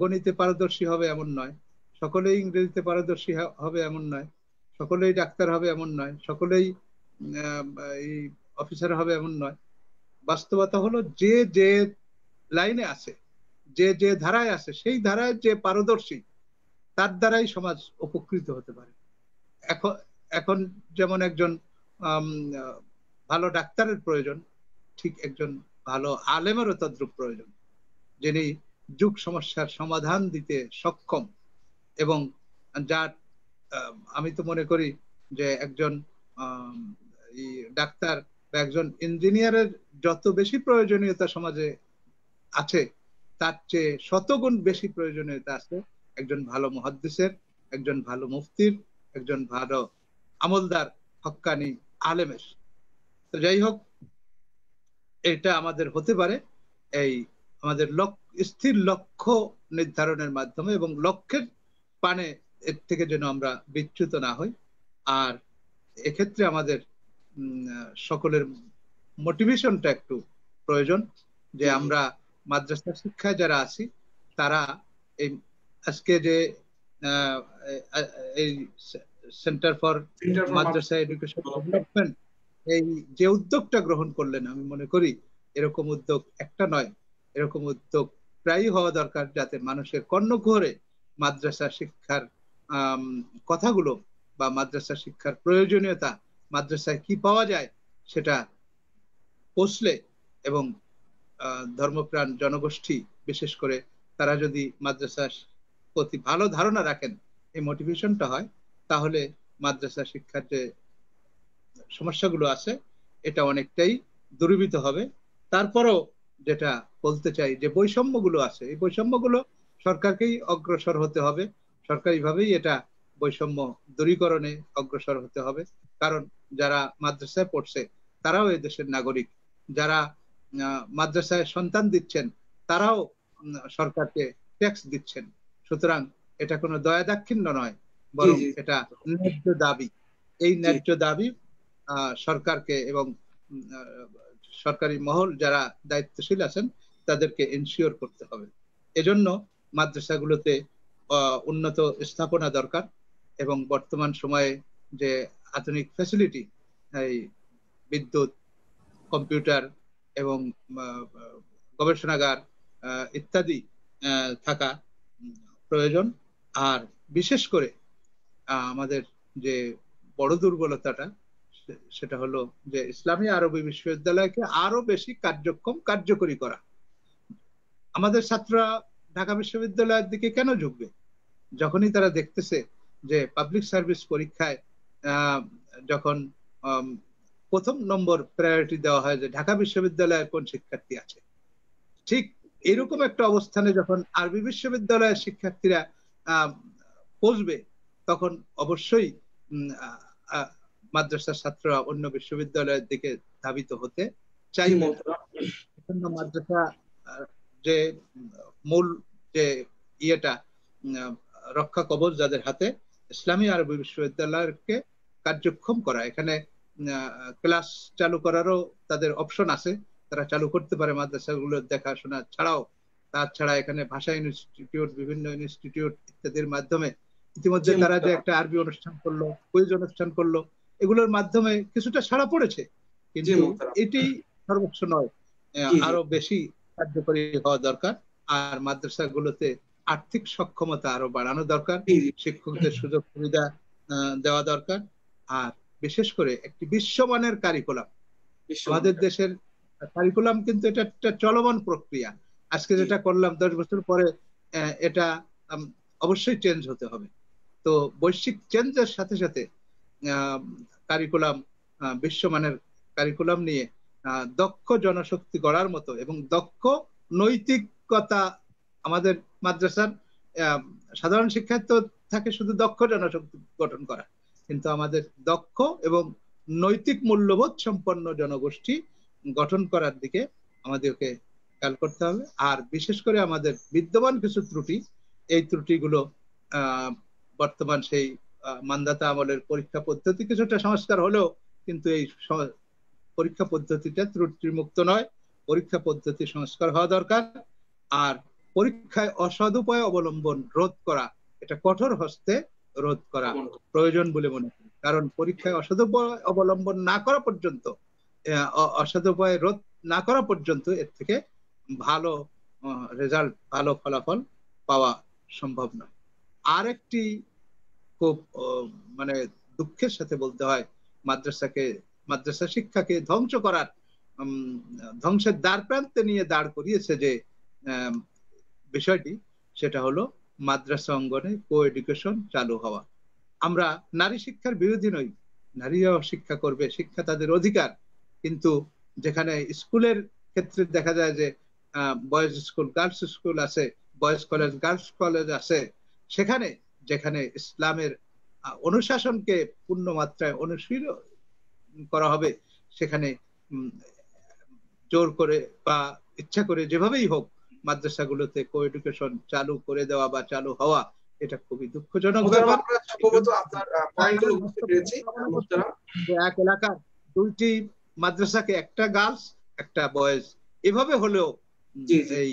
গণিতে পারদর্শী হবে এমন নয় সকলেই ইংরেজিতে পারদর্শী হবে এমন নয় সকলেই ডাক্তার হবে এমন নয় সকলেই এই অফিসার হবে এমন নয় বাস্তবতা হলো যে যে লাইনে আছে যে যে ধারায় আছে সেই ধারায় যে পারদর্শী তার দ্বারাই সমাজ উপকৃত হতে পারে এখন এখন যেমন একজন ভালো ডাক্তারের প্রয়োজন ঠিক একজন ভালো আলেমেরও তদ্রুপ প্রয়োজন যিনি যুগ সমস্যার সমাধান দিতে সক্ষম এবং যার আমি তো মনে করি যে একজন ডাক্তার বা একজন ইঞ্জিনিয়ারের যত বেশি প্রয়োজনীয়তা সমাজে আছে তার চেয়ে শতগুণ বেশি প্রয়োজনীয়তা আছে একজন ভালো মহাদ্দেশের একজন ভালো মুফতির একজন ভালো আমলদার হক্কানি আলেমের তো যাই হোক এটা আমাদের হতে পারে এই আমাদের স্থির লক্ষ্য নির্ধারণের মাধ্যমে এবং লক্ষ্যের পানে এর থেকে যেন আমরা বিচ্যুত না হই আর এক্ষেত্রে আমাদের সকলের মোটিভেশনটা একটু প্রয়োজন যে আমরা মাদ্রাসা শিক্ষায় যারা আছি তারা এই আজকে যে এই centre for madrasa education development এই যে উদ্যোগটা গ্রহণ করলেন আমি মনে করি এরকম উদ্যোগ একটা নয় এরকম উদ্যোগ প্রায়ই হওয়া দরকার যাতে মানুষের কর্ণ ঘরে মাদ্রাসা শিক্ষার কথাগুলো বা মাদ্রাসা শিক্ষার প্রয়োজনীয়তা মাদ্রাসায় কি পাওয়া যায় সেটা পৌঁছলে এবং ধর্মপ্রাণ জনগোষ্ঠী বিশেষ করে তারা যদি মাদ্রাসার প্রতি ভালো ধারণা রাখেন এই মোটিভেশনটা হয় তাহলে মাদ্রাসা শিক্ষার যে সমস্যাগুলো আছে এটা অনেকটাই দূরীভূত হবে তারপরও যেটা বলতে চাই যে বৈষম্যগুলো আছে এই বৈষম্যগুলো সরকারকেই অগ্রসর হতে হবে সরকারিভাবেই এটা বৈষম্য দূরীকরণে অগ্রসর হতে হবে কারণ যারা মাদ্রাসায় পড়ছে তারাও এই দেশের নাগরিক যারা মাদ্রাসায় সন্তান দিচ্ছেন তারাও সরকারকে ট্যাক্স দিচ্ছেন সুতরাং এটা কোনো দয়া দাক্ষিণ্য নয় বরং এটা ন্যায্য দাবি এই ন্যায্য দাবি সরকারকে এবং সরকারি মহল যারা দায়িত্বশীল আছেন তাদেরকে এনশিওর করতে হবে এজন্য মাদ্রাসাগুলোতে উন্নত স্থাপনা দরকার এবং বর্তমান সময়ে যে আধুনিক ফ্যাসিলিটি এই বিদ্যুৎ কম্পিউটার এবং গবেষণাগার ইত্যাদি থাকা প্রয়োজন আর বিশেষ করে আমাদের যে বড় দুর্বলতাটা সেটা হলো যে ইসলামী আরবি বিশ্ববিদ্যালয়কে আরো বেশি কার্যক্ষম কার্যকরী করা আমাদের ছাত্ররা ঢাকা বিশ্ববিদ্যালয়ের দিকে কেন ঝুঁকবে যখনই তারা দেখতেছে যে পাবলিক সার্ভিস পরীক্ষায় যখন প্রথম নম্বর প্রায়োরিটি দেওয়া হয় যে ঢাকা বিশ্ববিদ্যালয়ের কোন শিক্ষার্থী আছে ঠিক এরকম একটা অবস্থানে যখন আরবি বিশ্ববিদ্যালয়ের শিক্ষার্থীরা পৌঁছবে তখন অবশ্যই মাদ্রাসার ছাত্ররা অন্য বিশ্ববিদ্যালয়ের দিকে ধাবিত হতে চাইবে মাদ্রাসা যে মূল যে ইয়েটা রক্ষা কবচ যাদের হাতে ইসলামী আরবি বিশ্ববিদ্যালয়কে কার্যক্ষম করা এখানে ক্লাস চালু করারও তাদের অপশন আছে তারা চালু করতে পারে মাদ্রাসাগুলোর দেখাশোনা ছাড়াও তাছাড়া এখানে ভাষা ইনস্টিটিউট বিভিন্ন ইনস্টিটিউট ইত্যাদির মাধ্যমে ইতিমধ্যে তারা যে একটা আরবি অনুষ্ঠান করলো কুইজ অনুষ্ঠান করলো এগুলোর মাধ্যমে কিছুটা সাড়া পড়েছে কিন্তু এটি সর্বোচ্চ নয় আরো বেশি কার্যকরী হওয়া দরকার আর মাদ্রাসাগুলোতে আর্থিক সক্ষমতা আরো বাড়ানো দরকার শিক্ষকদের সুযোগ সুবিধা দেওয়া দরকার আর বিশেষ করে একটি বিশ্বমানের কারিকুলাম আমাদের দেশের কারিকুলাম কিন্তু এটা একটা চলমান প্রক্রিয়া আজকে যেটা করলাম দশ বছর পরে এটা অবশ্যই চেঞ্জ হতে হবে তো বৈশ্বিক চেঞ্জের সাথে সাথে কারিকুলাম বিশ্বমানের কারিকুলাম নিয়ে দক্ষ জনশক্তি গড়ার মতো এবং দক্ষ নৈতিকতা আমাদের মাদ্রাসার সাধারণ শিক্ষায় তো থাকে শুধু দক্ষ জনশক্তি গঠন করা কিন্তু আমাদের দক্ষ এবং নৈতিক মূল্যবোধ সম্পন্ন জনগোষ্ঠী গঠন করার দিকে আমাদেরকে খেয়াল করতে হবে আর বিশেষ করে আমাদের বিদ্যমান কিছু ত্রুটি এই ত্রুটিগুলো বর্তমান সেই মান্দাতা আমলের পরীক্ষা পদ্ধতি কিছুটা সংস্কার হলেও কিন্তু এই পরীক্ষা পদ্ধতিটা ত্রুটিমুক্ত নয় পরীক্ষা পদ্ধতি সংস্কার হওয়া দরকার আর পরীক্ষায় অসদুপায় অবলম্বন রোধ করা এটা কঠোর হস্তে রোধ করা প্রয়োজন বলে মনে করি কারণ পরীক্ষায় অসদুপায় অবলম্বন না করা পর্যন্ত অসদুপায় রোধ না করা পর্যন্ত এর থেকে ভালো রেজাল্ট ভালো ফলাফল পাওয়া সম্ভব নয় আরেকটি খুব মানে দুঃখের সাথে বলতে হয় মাদ্রাসাকে মাদ্রাসা শিক্ষাকে ধ্বংস করার ধ্বংসের দ্বার প্রান্তে নিয়ে দাঁড় করিয়েছে যে বিষয়টি সেটা হলো মাদ্রাসা অঙ্গনে কো এডুকেশন চালু হওয়া আমরা নারী শিক্ষার বিরোধী নই নারীরাও শিক্ষা করবে শিক্ষা তাদের অধিকার কিন্তু যেখানে স্কুলের ক্ষেত্রে দেখা যায় যে বয়েজ স্কুল গার্লস স্কুল আছে বয়েজ কলেজ গার্লস কলেজ আছে সেখানে যেখানে ইসলামের অনুশাসনকে পূর্ণ মাত্রায় অনুশীল করা হবে সেখানে জোর করে বা ইচ্ছা করে যেভাবেই হোক মাদ্রাসাগুলোতে কো এডুকেশন চালু করে দেওয়া বা চালু হওয়া এটা খুবই দুঃখজনক এক এলাকার দুইটি মাদ্রাসাকে একটা গার্লস একটা বয়েজ এভাবে হলেও এই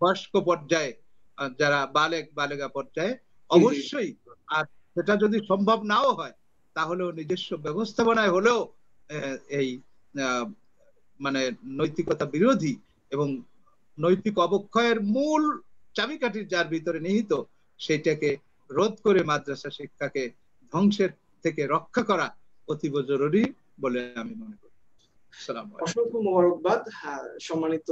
বয়স্ক পর্যায়ে যারা বালেক বালেগা পর্যায়ে অবশ্যই আর সেটা যদি সম্ভব নাও হয় তাহলেও নিজস্ব ব্যবস্থাপনায় হলেও এই মানে নৈতিকতা বিরোধী এবং নৈতিক অবক্ষয়ের মূল চাবিকাঠির যার ভিতরে নিহিত সেটাকে রোধ করে মাদ্রাসা শিক্ষাকে ধ্বংসের থেকে রক্ষা করা অতীব জরুরি বলে আমি মনে করি অসংখ্য মোবারকবাদ সম্মানিত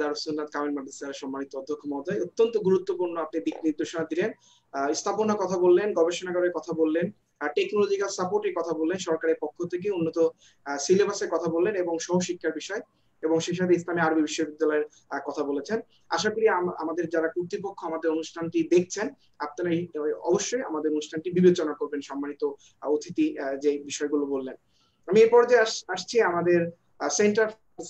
দারুসুন্নাথ কামিল মাদ্রাসার সম্মানিত অধ্যক্ষ মহোদয় অত্যন্ত গুরুত্বপূর্ণ আপনি দিক নির্দেশনা দিলেন স্থাপনা কথা বললেন গবেষণাগারের কথা বললেন টেকনোলজিক্যাল সাপোর্টের কথা বললেন সরকারের পক্ষ থেকে উন্নত সিলেবাসের কথা বললেন এবং সহশিক্ষার বিষয় এবং সেই সাথে ইসলামী আরবি বিশ্ববিদ্যালয়ের কথা বলেছেন আশা করি আমাদের যারা কর্তৃপক্ষ আমাদের অনুষ্ঠানটি দেখছেন আপনারা অবশ্যই আমাদের অনুষ্ঠানটি বিবেচনা করবেন সম্মানিত অতিথি যে বিষয়গুলো বললেন আমি এরপর যে আসছি আমাদের সেন্টার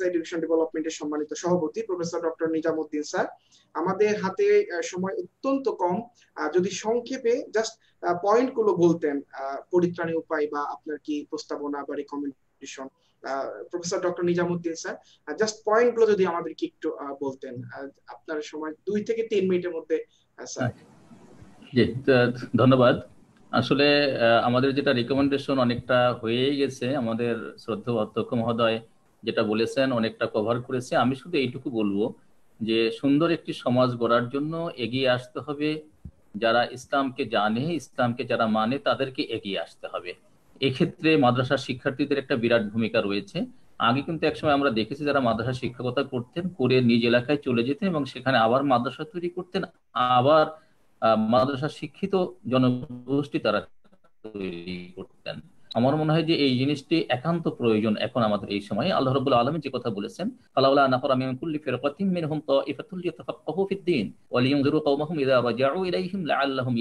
এডুকেশন ডেভেলপমেন্টের সম্মানিত সভাপতি প্রফেসর ডক্টর নিজামুদ্দিন স্যার আমাদের হাতে সময় অত্যন্ত কম যদি সংক্ষেপে জাস্ট পয়েন্ট গুলো বলতেন পরিত্রাণের উপায় বা আপনার কি প্রস্তাবনা বা recommendation professor doctor Nizamuddin sir just point গুলো যদি আমাদেরকে একটু বলতেন আপনার সময় দুই থেকে তিন মিনিটের মধ্যে স্যার আচ্ছা। ধন্যবাদ আসলে আমাদের যেটা রেকমেন্ডেশন অনেকটা হয়ে গেছে আমাদের শ্রদ্ধা অধ্যক্ষ মহোদয় যেটা বলেছেন অনেকটা কভার করেছে আমি শুধু এইটুকু বলবো যে সুন্দর একটি সমাজ গড়ার জন্য এগিয়ে আসতে হবে যারা ইসলামকে জানে ইসলামকে যারা মানে তাদেরকে এগিয়ে আসতে হবে এক্ষেত্রে মাদ্রাসা শিক্ষার্থীদের একটা বিরাট ভূমিকা রয়েছে আগে কিন্তু একসময় আমরা দেখেছি যারা মাদ্রাসা শিক্ষকতা করতেন করে নিজ এলাকায় চলে যেতেন এবং সেখানে আবার মাদ্রাসা তৈরি করতেন আবার মাদ্রাসা শিক্ষিত জনগোষ্ঠী তারা তৈরি করতেন আমার মনে হয় যে এই জিনিসটি একান্ত প্রয়োজন এখন আমাদের এই সময়ে আল্লাহ রবুল্লা আলমী যে কথা বলেছেন ফালাউলা নাফর আমি কুল্লি ফিরকাতিম মিনহুম তাইফাতুল ইয়াতাফাক্কাহু ফিদ-দ্বীন কওমাহুম ইযা রাজাউ ইলাইহিম লাআল্লাহুম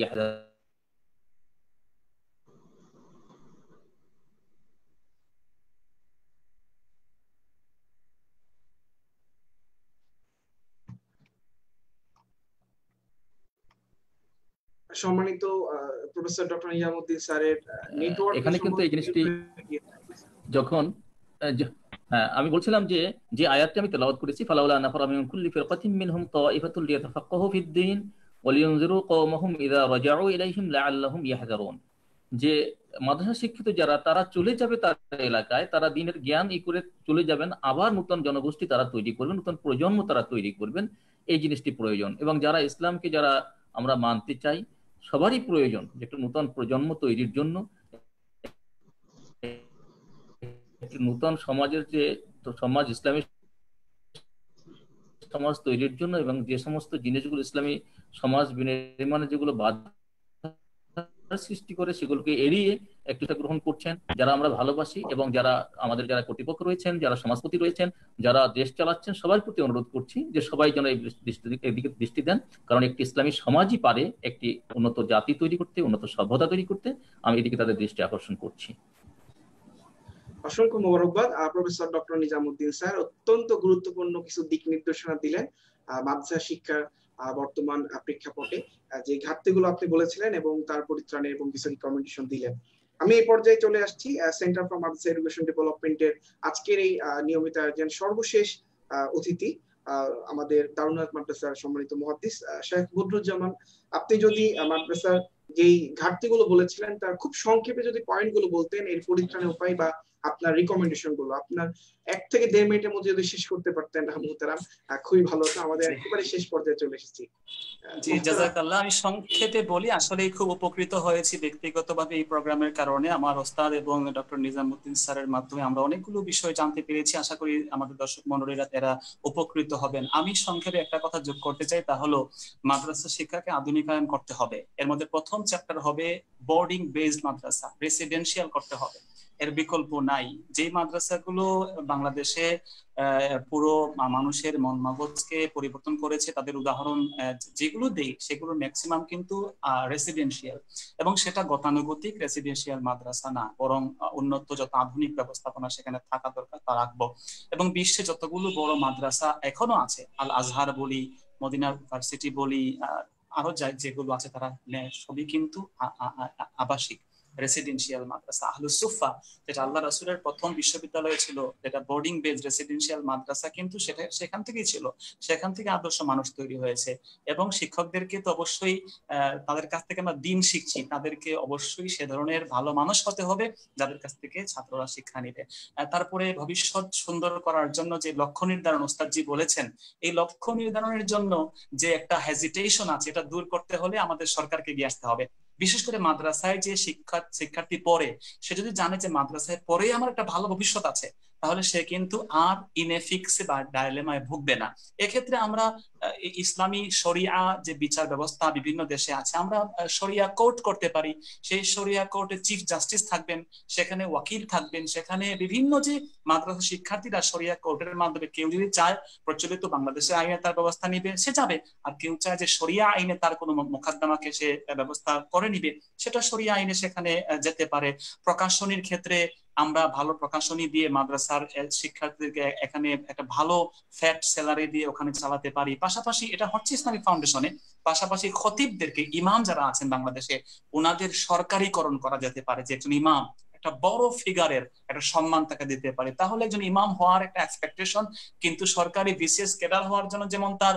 সম্মানিত প্রফেসর ডক্টর নিজামুদ্দিন স্যারের নেটওয়ার্ক এখানে কিন্তু এই জিনিসটি যখন হ্যাঁ, আমি বলছিলাম যে যে আয়াতটি আমি তেলাওয়াত করেছি ফালাউলা নাফারা কুল্লি মিনহুম তাইফাতুল লিয়াতাফাক্কাহু ওয়ালিয়ুনজিরু ইযা রাজাউ ইলাইহিম লাআল্লাহুম যে মাদ্রাসা শিক্ষিত যারা তারা চলে যাবে তার এলাকায় তারা দিনের জ্ঞান ই করে চলে যাবেন আবার নতুন জনগোষ্ঠী তারা তৈরি করবেন নতুন প্রজন্ম তারা তৈরি করবেন এই জিনিসটি প্রয়োজন এবং যারা ইসলামকে যারা আমরা মানতে চাই সবারই প্রয়োজন একটা নূতন প্রজন্ম তৈরির জন্য নূতন সমাজের যে সমাজ ইসলামী সমাজ তৈরির জন্য এবং যে সমস্ত জিনিসগুলো ইসলামী সমাজ বিনির্মাণে যেগুলো বাদ সৃষ্টি করে সেগুলোকে এড়িয়ে একটা গ্রহণ করছেন যারা আমরা ভালোবাসি এবং যারা আমাদের যারা কর্তৃপক্ষ রয়েছেন যারা সমাজপতি রয়েছেন যারা দেশ চালাচ্ছেন সবার প্রতি অনুরোধ করছি যে সবাই যেন এই দৃষ্টি দেন কারণ একটি ইসলামী সমাজই পারে একটি উন্নত জাতি তৈরি করতে উন্নত সভ্যতা তৈরি করতে আমি এদিকে তাদের দৃষ্টি আকর্ষণ করছি অসংখ্য মোবারকবাদ প্রফেসর ডক্টর নিজামুদ্দিন স্যার অত্যন্ত গুরুত্বপূর্ণ কিছু দিক নির্দেশনা দিলেন মাদ্রাসা শিক্ষার বর্তমান প্রেক্ষাপটে যে ঘাটতিগুলো আপনি বলেছিলেন এবং তার পরিত্রাণে এবং কিছু রিকমেন্ডেশন দিলেন আমি এই পর্যায়ে চলে আসছি সেন্টার ফর আর্টস এডুকেশন ডেভেলপমেন্টের আজকের এই নিয়মিত আয়োজন সর্বশেষ অতিথি আমাদের দারুনাথ মাদ্রাসার সম্মানিত মহাদিস শেখ বদরুজ্জামান আপনি যদি মাদ্রাসার যেই ঘাটতিগুলো বলেছিলেন তার খুব সংক্ষেপে যদি পয়েন্টগুলো বলতেন এর পরিত্রাণের উপায় বা আপনার রিকমেন্ডেশন গুলো আপনার এক থেকে দেড় মিনিটের মধ্যে যদি শেষ করতে পারতেন মোহতারাম খুবই ভালো হতো আমাদের একেবারে শেষ পর্যায়ে চলে এসেছি জি জাজাকাল্লাহ আমি সংক্ষেপে বলি আসলে খুব উপকৃত হয়েছি ব্যক্তিগতভাবে এই প্রোগ্রামের কারণে আমার ওস্তাদ এবং ডক্টর নিজামুদ্দিন স্যারের মাধ্যমে আমরা অনেকগুলো বিষয় জানতে পেরেছি আশা করি আমাদের দর্শক মন্ডলীরা এরা উপকৃত হবেন আমি সংক্ষেপে একটা কথা যোগ করতে চাই তা হলো মাদ্রাসা শিক্ষাকে আধুনিকায়ন করতে হবে এর মধ্যে প্রথম চ্যাপ্টার হবে বোর্ডিং বেসড মাদ্রাসা রেসিডেন্সিয়াল করতে হবে এর বিকল্প নাই যে মাদ্রাসাগুলো বাংলাদেশে পুরো মানুষের মন মগজকে পরিবর্তন করেছে তাদের উদাহরণ যেগুলো দেই সেগুলো ম্যাক্সিমাম কিন্তু রেসিডেন্সিয়াল এবং সেটা গতানুগতিক রেসিডেন্সিয়াল মাদ্রাসা না বরং উন্নত যত আধুনিক ব্যবস্থাপনা সেখানে থাকা দরকার তা রাখবো এবং বিশ্বে যতগুলো বড় মাদ্রাসা এখনো আছে আল আজহার বলি মদিনা ইউনিভার্সিটি বলি আরো যেগুলো আছে তারা সবই কিন্তু আবাসিক রেসিডেন্সিয়াল মাদ্রাসা আহলুসুফা যেটা আল্লাহ রাসুলের প্রথম বিশ্ববিদ্যালয় ছিল যেটা বোর্ডিং বেজ রেসিডেন্সিয়াল মাদ্রাসা কিন্তু সেটা সেখান থেকেই ছিল সেখান থেকে আদর্শ মানুষ তৈরি হয়েছে এবং শিক্ষকদেরকে তো অবশ্যই তাদের কাছ থেকে আমরা দিন শিখছি তাদেরকে অবশ্যই সে ধরনের ভালো মানুষ হতে হবে যাদের কাছ থেকে ছাত্ররা শিক্ষা নিবে তারপরে ভবিষ্যৎ সুন্দর করার জন্য যে লক্ষ্য নির্ধারণ ওস্তাদজি বলেছেন এই লক্ষ্য নির্ধারণের জন্য যে একটা হেজিটেশন আছে এটা দূর করতে হলে আমাদের সরকারকে গিয়ে আসতে হবে বিশেষ করে মাদ্রাসায় যে শিক্ষা শিক্ষার্থী পড়ে সে যদি জানে যে মাদ্রাসায় পরে আমার একটা ভালো ভবিষ্যৎ আছে তাহলে সে কিন্তু আর ইনেফিক্সে বা ডায়লেমায় ভুগবে না এক্ষেত্রে আমরা ইসলামী শরিয়া যে বিচার ব্যবস্থা বিভিন্ন দেশে আছে আমরা শরিয়া কোর্ট করতে পারি সেই সরিয়া কোর্টে চিফ জাস্টিস থাকবেন সেখানে ওয়াকিল থাকবেন সেখানে বিভিন্ন যে মাদ্রাসা শিক্ষার্থীরা শরিয়া কোর্টের মাধ্যমে কেউ যদি চায় প্রচলিত বাংলাদেশের আইনে তার ব্যবস্থা নিবে সে যাবে আর কেউ চায় যে সরিয়া আইনে তার কোনো মোকদ্দমাকে সে ব্যবস্থা করে নিবে সেটা শরিয়া আইনে সেখানে যেতে পারে প্রকাশনীর ক্ষেত্রে আমরা ভালো প্রকাশনী দিয়ে মাদ্রাসার শিক্ষার্থীদেরকে এখানে একটা ভালো ফ্যাট স্যালারি দিয়ে ওখানে চালাতে পারি পাশাপাশি এটা হচ্ছে ইসলামিক ফাউন্ডেশনে পাশাপাশি খতিবদেরকে ইমাম যারা আছেন বাংলাদেশে ওনাদের সরকারিকরণ করা যেতে পারে যে একজন ইমাম একটা বড় ফিগারের একটা সম্মান তাকে দিতে পারে তাহলে একজন ইমাম হওয়ার একটা এক্সপেকটেশন কিন্তু সরকারি বিশেষ কেডার হওয়ার জন্য যেমন তার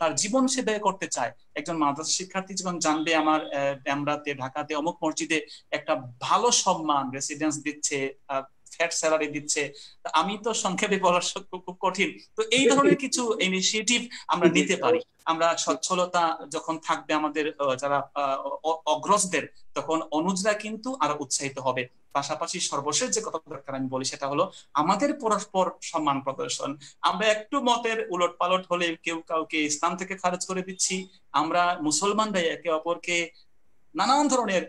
তার জীবন সে ব্যয় করতে চায় একজন মাদ্রাসা শিক্ষার্থী যখন জানবে আমার ট্যামরাতে ঢাকাতে অমুক মসজিদে একটা ভালো সম্মান রেসিডেন্স দিচ্ছে ফ্যাট স্যালারি দিচ্ছে আমি তো সংক্ষেপে বলা খুব কঠিন তো এই ধরনের কিছু ইনিশিয়েটিভ আমরা নিতে পারি আমরা সচ্ছলতা যখন থাকবে আমাদের যারা অগ্রজদের তখন অনুজরা কিন্তু আরো উৎসাহিত হবে পাশাপাশি সর্বশেষ যে কথা দরকার আমি বলি সেটা হলো আমাদের পরস্পর সম্মান প্রদর্শন আমরা একটু মতের উলট পালট হলে কেউ কাউকে ইসলাম থেকে খারিজ করে দিচ্ছি আমরা মুসলমানরাই একে অপরকে নানান ধরনের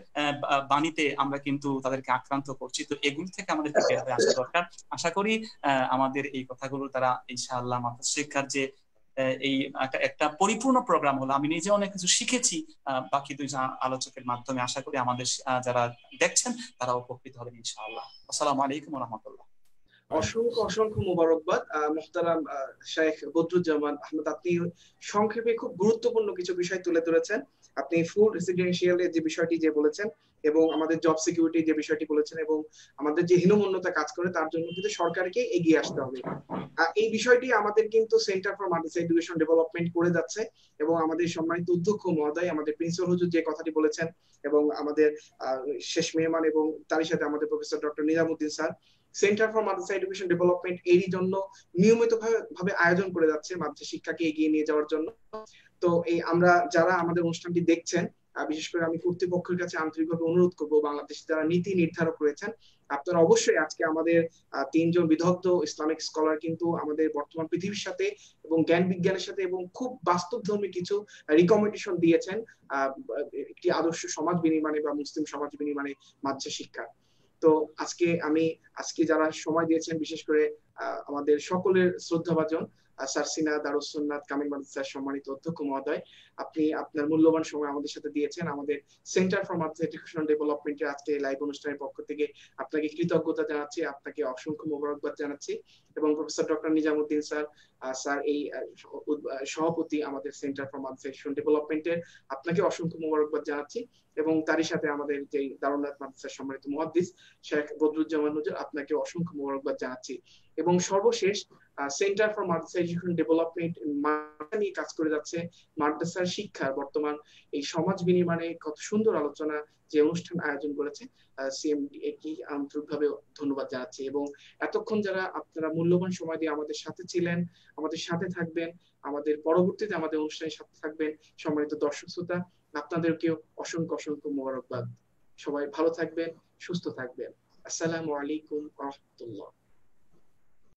বাণীতে আমরা কিন্তু তাদেরকে আক্রান্ত করছি তো এগুলি থেকে আমাদের বের আসা দরকার আশা করি আমাদের এই কথাগুলো তারা ইনশাআল্লাহ মাদ্রাসা শিক্ষার যে এই একটা পরিপূর্ণ প্রোগ্রাম হলো আমি নিজে অনেক কিছু শিখেছি বাকি দুই আলোচকের মাধ্যমে আশা করি আমাদের যারা দেখছেন তারা উপকৃত হবেন ইনশাআল্লাহ আসসালামু আলাইকুম রহমতুল্লাহ অসংখ্য অসংখ্য মুবারকবাদ মোহতারাম শেখ বদরুজ্জামান আহমদ আপনি সংক্ষেপে খুব গুরুত্বপূর্ণ কিছু বিষয় তুলে ধরেছেন আপনি ফুল এর যে বিষয়টি যে বলেছেন এবং আমাদের জব সিকিউরিটি যে বিষয়টি বলেছেন এবং আমাদের যে হীনমন্যতা কাজ করে তার জন্য কিন্তু সরকারকে এগিয়ে আসতে হবে এই বিষয়টি আমাদের কিন্তু centre for madrasa education development করে যাচ্ছে এবং আমাদের সম্মানিত অধ্যক্ষ মহোদয় আমাদের প্রিন্সিপাল হুজুর যে কথাটি বলেছেন এবং আমাদের শেষ মেহমান এবং তারই সাথে আমাদের professor doctor Nizamuddin sir centre for madrasa education development এরই জন্য নিয়মিত ভাবে আয়োজন করে যাচ্ছে মাদ্রাসা শিক্ষাকে এগিয়ে নিয়ে যাওয়ার জন্য তো এই আমরা যারা আমাদের অনুষ্ঠানটি দেখছেন বিশেষ করে আমি কর্তৃপক্ষের কাছে আন্তরিকভাবে অনুরোধ করব বাংলাদেশ যারা নীতি নির্ধারক রয়েছেন আপনারা অবশ্যই আজকে আমাদের তিনজন বিদগ্ধ ইসলামিক স্কলার কিন্তু আমাদের বর্তমান পৃথিবীর সাথে এবং জ্ঞান বিজ্ঞানের সাথে এবং খুব বাস্তব ধর্মী কিছু রিকমেন্ডেশন দিয়েছেন একটি আদর্শ সমাজ বিনির্মাণে বা মুসলিম সমাজ বিনির্মাণে মাদ্রাসা শিক্ষা তো আজকে আমি আজকে যারা সময় দিয়েছেন বিশেষ করে আমাদের সকলের শ্রদ্ধাভাজন সারসিনা দারুসুন্নাথ কামিল মাদ্রাসার সম্মানিত অধ্যক্ষ মহোদয় আপনি আপনার মূল্যবান সময় আমাদের সাথে দিয়েছেন আমাদের সেন্টার ফর মার্কেট এডুকেশনাল ডেভেলপমেন্টের আজকে লাইভ অনুষ্ঠানের পক্ষ থেকে আপনাকে কৃতজ্ঞতা জানাচ্ছি আপনাকে অসংখ্য মোবারকবাদ জানাচ্ছি এবং professor doctor Nizamuddin sir sir এই সভাপতি আমাদের সেন্টার ফর মার্কেট এডুকেশনাল ডেভেলপমেন্টের আপনাকে অসংখ্য মোবারকবাদ জানাচ্ছি এবং তারই সাথে আমাদের যে দারুণাত মাদ্রাসার সম্মানিত মুহাদ্দিস শেখ বদরুজ্জামান নজর আপনাকে অসংখ্য মোবারকবাদ জানাচ্ছি এবং সর্বশেষ centre for madrasa education development মাদ্রাসা নিয়ে কাজ করে যাচ্ছে মাদ্রাসার শিক্ষার বর্তমান এই সমাজ বিনির্মাণে কত সুন্দর আলোচনা যে অনুষ্ঠান আয়োজন করেছে আন্তরিকভাবে ধন্যবাদ জানাচ্ছি এবং এতক্ষণ যারা আপনারা মূল্যবান সময় দিয়ে আমাদের সাথে ছিলেন আমাদের সাথে থাকবেন আমাদের পরবর্তীতে আমাদের অনুষ্ঠানের সাথে থাকবেন সম্মানিত দর্শক শ্রোতা আপনাদেরকেও অসংখ্য অসংখ্য মোবারকবাদ সবাই ভালো থাকবেন সুস্থ থাকবেন আসসালামু আলাইকুম রহমতুল্লাহ